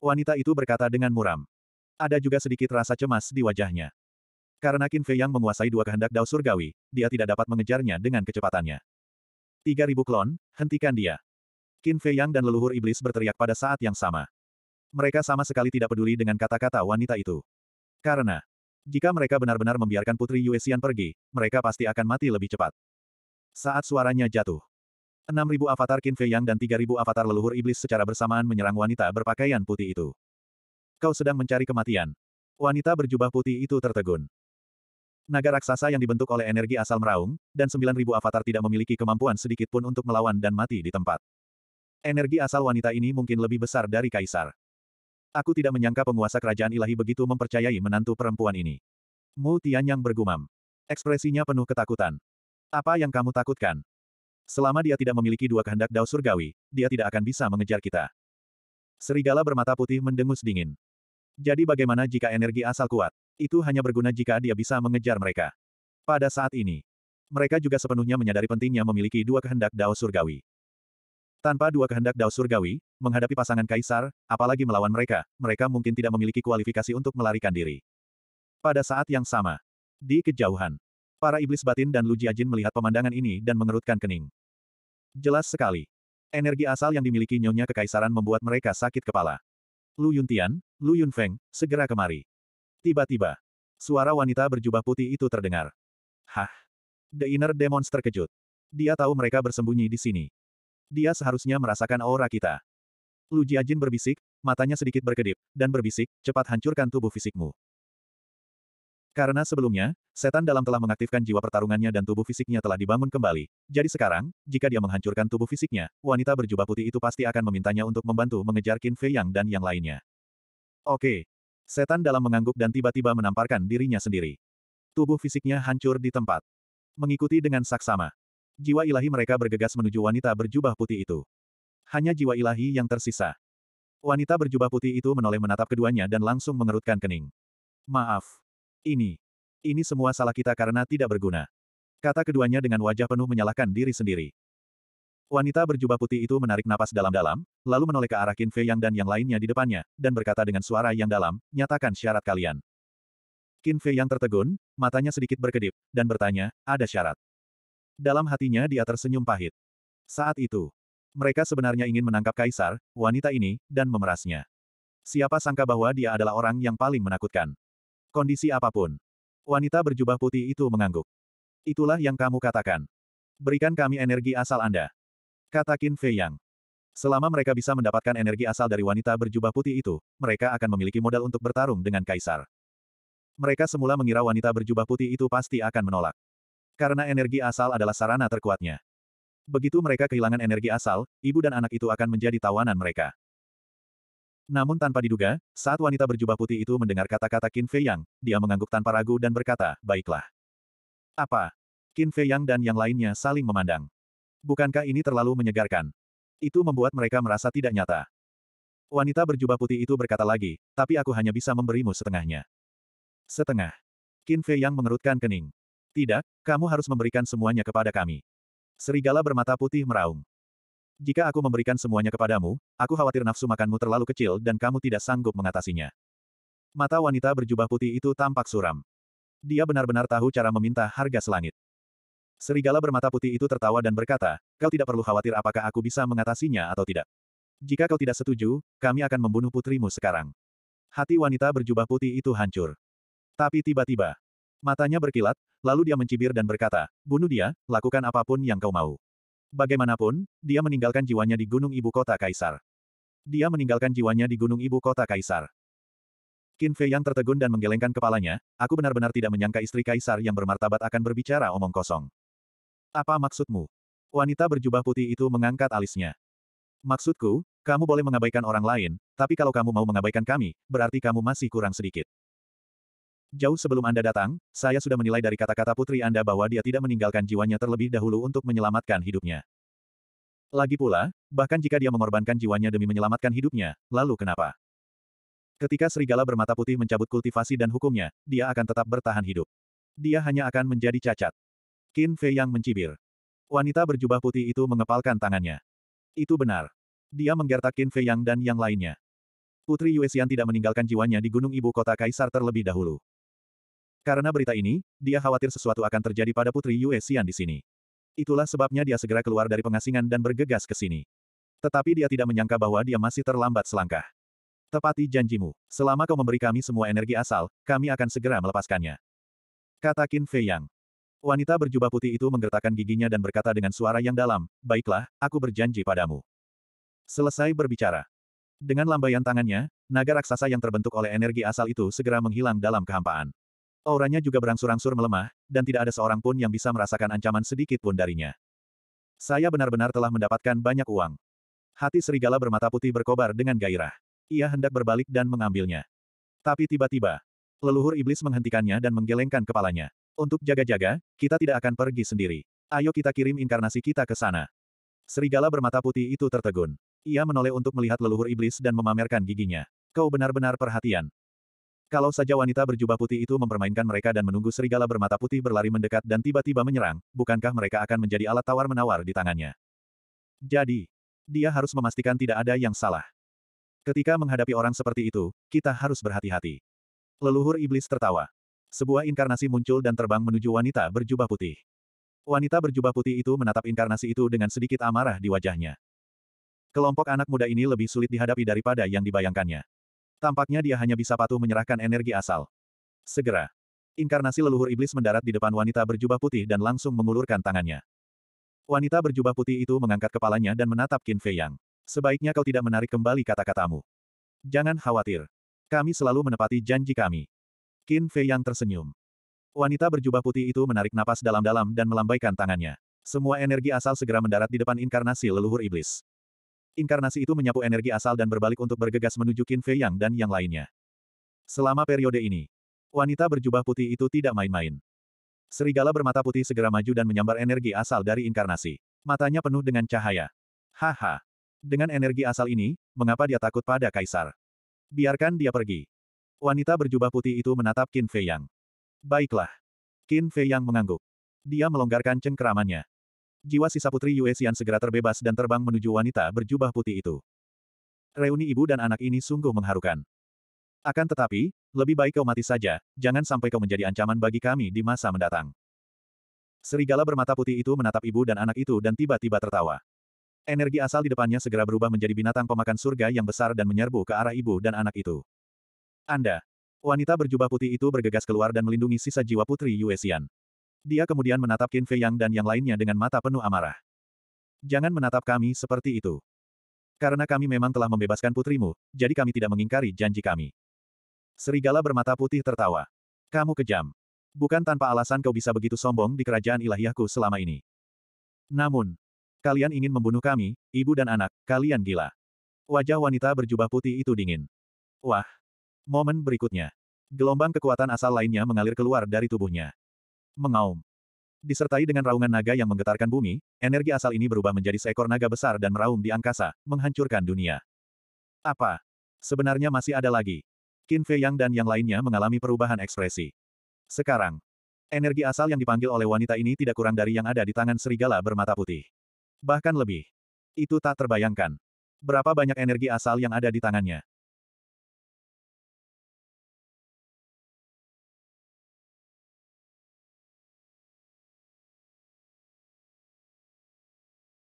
Wanita itu berkata dengan muram ada juga sedikit rasa cemas di wajahnya. Karena Qin Fei yang menguasai dua kehendak Dao Surgawi, dia tidak dapat mengejarnya dengan kecepatannya. 3000 klon, hentikan dia. Qin Fei Yang dan leluhur iblis berteriak pada saat yang sama. Mereka sama sekali tidak peduli dengan kata-kata wanita itu. Karena, jika mereka benar-benar membiarkan Putri Yue pergi, mereka pasti akan mati lebih cepat. Saat suaranya jatuh, 6.000 avatar Qin Fei Yang dan 3.000 avatar leluhur iblis secara bersamaan menyerang wanita berpakaian putih itu. Kau sedang mencari kematian. Wanita berjubah putih itu tertegun. Naga raksasa yang dibentuk oleh energi asal meraung, dan 9.000 avatar tidak memiliki kemampuan sedikit pun untuk melawan dan mati di tempat. Energi asal wanita ini mungkin lebih besar dari kaisar. Aku tidak menyangka penguasa kerajaan ilahi begitu mempercayai menantu perempuan ini. Mu Tianyang bergumam. Ekspresinya penuh ketakutan. Apa yang kamu takutkan? Selama dia tidak memiliki dua kehendak dao surgawi, dia tidak akan bisa mengejar kita. Serigala bermata putih mendengus dingin. Jadi bagaimana jika energi asal kuat? Itu hanya berguna jika dia bisa mengejar mereka. Pada saat ini, mereka juga sepenuhnya menyadari pentingnya memiliki dua kehendak Dao Surgawi. Tanpa dua kehendak Dao Surgawi, menghadapi pasangan kaisar, apalagi melawan mereka, mereka mungkin tidak memiliki kualifikasi untuk melarikan diri. Pada saat yang sama, di kejauhan, para iblis batin dan Lu Jiajin melihat pemandangan ini dan mengerutkan kening. Jelas sekali. Energi asal yang dimiliki nyonya kekaisaran membuat mereka sakit kepala. Lu Yuntian, Lu Yunfeng, segera kemari. Tiba-tiba, suara wanita berjubah putih itu terdengar. Hah? The Inner Demons terkejut. Dia tahu mereka bersembunyi di sini. Dia seharusnya merasakan aura kita. Lu Jiajin berbisik, matanya sedikit berkedip, dan berbisik, cepat hancurkan tubuh fisikmu. Karena sebelumnya, setan dalam telah mengaktifkan jiwa pertarungannya dan tubuh fisiknya telah dibangun kembali. Jadi sekarang, jika dia menghancurkan tubuh fisiknya, wanita berjubah putih itu pasti akan memintanya untuk membantu mengejar Qin Fei Yang dan yang lainnya. Oke. Setan dalam mengangguk dan tiba-tiba menamparkan dirinya sendiri. Tubuh fisiknya hancur di tempat. Mengikuti dengan saksama. Jiwa ilahi mereka bergegas menuju wanita berjubah putih itu. Hanya jiwa ilahi yang tersisa. Wanita berjubah putih itu menoleh menatap keduanya dan langsung mengerutkan kening. Maaf. Ini. Ini semua salah kita karena tidak berguna. Kata keduanya dengan wajah penuh menyalahkan diri sendiri. Wanita berjubah putih itu menarik napas dalam-dalam, lalu menoleh ke arah Qin Fei Yang dan yang lainnya di depannya, dan berkata dengan suara yang dalam, nyatakan syarat kalian. Qin Fei Yang tertegun, matanya sedikit berkedip, dan bertanya, ada syarat. Dalam hatinya dia tersenyum pahit. Saat itu, mereka sebenarnya ingin menangkap Kaisar, wanita ini, dan memerasnya. Siapa sangka bahwa dia adalah orang yang paling menakutkan. Kondisi apapun. Wanita berjubah putih itu mengangguk. Itulah yang kamu katakan. Berikan kami energi asal Anda. Kata Qin Fei Yang. Selama mereka bisa mendapatkan energi asal dari wanita berjubah putih itu, mereka akan memiliki modal untuk bertarung dengan Kaisar. Mereka semula mengira wanita berjubah putih itu pasti akan menolak. Karena energi asal adalah sarana terkuatnya. Begitu mereka kehilangan energi asal, ibu dan anak itu akan menjadi tawanan mereka. Namun tanpa diduga, saat wanita berjubah putih itu mendengar kata-kata Qin Fei Yang, dia mengangguk tanpa ragu dan berkata, baiklah. Apa? Qin Fei Yang dan yang lainnya saling memandang. Bukankah ini terlalu menyegarkan? Itu membuat mereka merasa tidak nyata. Wanita berjubah putih itu berkata lagi, tapi aku hanya bisa memberimu setengahnya. Setengah. Qin Fei Yang mengerutkan kening. Tidak, kamu harus memberikan semuanya kepada kami. Serigala bermata putih meraung. Jika aku memberikan semuanya kepadamu, aku khawatir nafsu makanmu terlalu kecil dan kamu tidak sanggup mengatasinya. Mata wanita berjubah putih itu tampak suram. Dia benar-benar tahu cara meminta harga selangit. Serigala bermata putih itu tertawa dan berkata, kau tidak perlu khawatir apakah aku bisa mengatasinya atau tidak. Jika kau tidak setuju, kami akan membunuh putrimu sekarang. Hati wanita berjubah putih itu hancur. Tapi tiba-tiba, matanya berkilat, lalu dia mencibir dan berkata, bunuh dia, lakukan apapun yang kau mau. Bagaimanapun, dia meninggalkan jiwanya di Gunung Ibu Kota Kaisar. Dia meninggalkan jiwanya di Gunung Ibu Kota Kaisar. Qin Fei yang tertegun dan menggelengkan kepalanya, aku benar-benar tidak menyangka istri Kaisar yang bermartabat akan berbicara omong kosong. Apa maksudmu? Wanita berjubah putih itu mengangkat alisnya. Maksudku, kamu boleh mengabaikan orang lain, tapi kalau kamu mau mengabaikan kami, berarti kamu masih kurang sedikit. Jauh sebelum Anda datang, saya sudah menilai dari kata-kata putri Anda bahwa dia tidak meninggalkan jiwanya terlebih dahulu untuk menyelamatkan hidupnya. Lagi pula, bahkan jika dia mengorbankan jiwanya demi menyelamatkan hidupnya, lalu kenapa? Ketika serigala bermata putih mencabut kultivasi dan hukumnya, dia akan tetap bertahan hidup. Dia hanya akan menjadi cacat. Qin Fei yang mencibir. Wanita berjubah putih itu mengepalkan tangannya. Itu benar. Dia menggertak Qin Fei Yang dan yang lainnya. Putri Yuexian tidak meninggalkan jiwanya di Gunung Ibu Kota Kaisar terlebih dahulu. Karena berita ini, dia khawatir sesuatu akan terjadi pada putri Yue Xian di sini. Itulah sebabnya dia segera keluar dari pengasingan dan bergegas ke sini. Tetapi dia tidak menyangka bahwa dia masih terlambat selangkah. Tepati janjimu. Selama kau memberi kami semua energi asal, kami akan segera melepaskannya. Kata Qin Fei Yang. Wanita berjubah putih itu menggertakkan giginya dan berkata dengan suara yang dalam, Baiklah, aku berjanji padamu. Selesai berbicara. Dengan lambaian tangannya, naga raksasa yang terbentuk oleh energi asal itu segera menghilang dalam kehampaan. Auranya juga berangsur-angsur melemah, dan tidak ada seorang pun yang bisa merasakan ancaman sedikit pun darinya. Saya benar-benar telah mendapatkan banyak uang. Hati serigala bermata putih berkobar dengan gairah. Ia hendak berbalik dan mengambilnya. Tapi tiba-tiba, leluhur iblis menghentikannya dan menggelengkan kepalanya. Untuk jaga-jaga, kita tidak akan pergi sendiri. Ayo kita kirim inkarnasi kita ke sana. Serigala bermata putih itu tertegun. Ia menoleh untuk melihat leluhur iblis dan memamerkan giginya. Kau benar-benar perhatian. Kalau saja wanita berjubah putih itu mempermainkan mereka dan menunggu serigala bermata putih berlari mendekat dan tiba-tiba menyerang, bukankah mereka akan menjadi alat tawar-menawar di tangannya? Jadi, dia harus memastikan tidak ada yang salah. Ketika menghadapi orang seperti itu, kita harus berhati-hati. Leluhur iblis tertawa. Sebuah inkarnasi muncul dan terbang menuju wanita berjubah putih. Wanita berjubah putih itu menatap inkarnasi itu dengan sedikit amarah di wajahnya. Kelompok anak muda ini lebih sulit dihadapi daripada yang dibayangkannya. Tampaknya dia hanya bisa patuh menyerahkan energi asal. Segera. Inkarnasi leluhur iblis mendarat di depan wanita berjubah putih dan langsung mengulurkan tangannya. Wanita berjubah putih itu mengangkat kepalanya dan menatap Qin Fei Yang. Sebaiknya kau tidak menarik kembali kata-katamu. Jangan khawatir. Kami selalu menepati janji kami. Qin Fei Yang tersenyum. Wanita berjubah putih itu menarik napas dalam-dalam dan melambaikan tangannya. Semua energi asal segera mendarat di depan inkarnasi leluhur iblis. Inkarnasi itu menyapu energi asal dan berbalik untuk bergegas menuju Qin Fei Yang dan yang lainnya. Selama periode ini, wanita berjubah putih itu tidak main-main. Serigala bermata putih segera maju dan menyambar energi asal dari inkarnasi. Matanya penuh dengan cahaya. Haha. Dengan energi asal ini, mengapa dia takut pada Kaisar? Biarkan dia pergi. Wanita berjubah putih itu menatap Qin Fei Yang. Baiklah. Qin Fei Yang mengangguk. Dia melonggarkan cengkeramannya. Jiwa sisa putri Yue Xian segera terbebas dan terbang menuju wanita berjubah putih itu. Reuni ibu dan anak ini sungguh mengharukan. Akan tetapi, lebih baik kau mati saja, jangan sampai kau menjadi ancaman bagi kami di masa mendatang. Serigala bermata putih itu menatap ibu dan anak itu dan tiba-tiba tertawa. Energi asal di depannya segera berubah menjadi binatang pemakan surga yang besar dan menyerbu ke arah ibu dan anak itu. Anda. Wanita berjubah putih itu bergegas keluar dan melindungi sisa jiwa putri Yue dia kemudian menatap Qin Fei Yang dan yang lainnya dengan mata penuh amarah. Jangan menatap kami seperti itu. Karena kami memang telah membebaskan putrimu, jadi kami tidak mengingkari janji kami. Serigala bermata putih tertawa. Kamu kejam. Bukan tanpa alasan kau bisa begitu sombong di kerajaan ilahiyahku selama ini. Namun, kalian ingin membunuh kami, ibu dan anak, kalian gila. Wajah wanita berjubah putih itu dingin. Wah. Momen berikutnya. Gelombang kekuatan asal lainnya mengalir keluar dari tubuhnya. Mengaum. Disertai dengan raungan naga yang menggetarkan bumi, energi asal ini berubah menjadi seekor naga besar dan meraung di angkasa, menghancurkan dunia. Apa? Sebenarnya masih ada lagi. Qin Fei Yang dan yang lainnya mengalami perubahan ekspresi. Sekarang, energi asal yang dipanggil oleh wanita ini tidak kurang dari yang ada di tangan serigala bermata putih. Bahkan lebih. Itu tak terbayangkan. Berapa banyak energi asal yang ada di tangannya.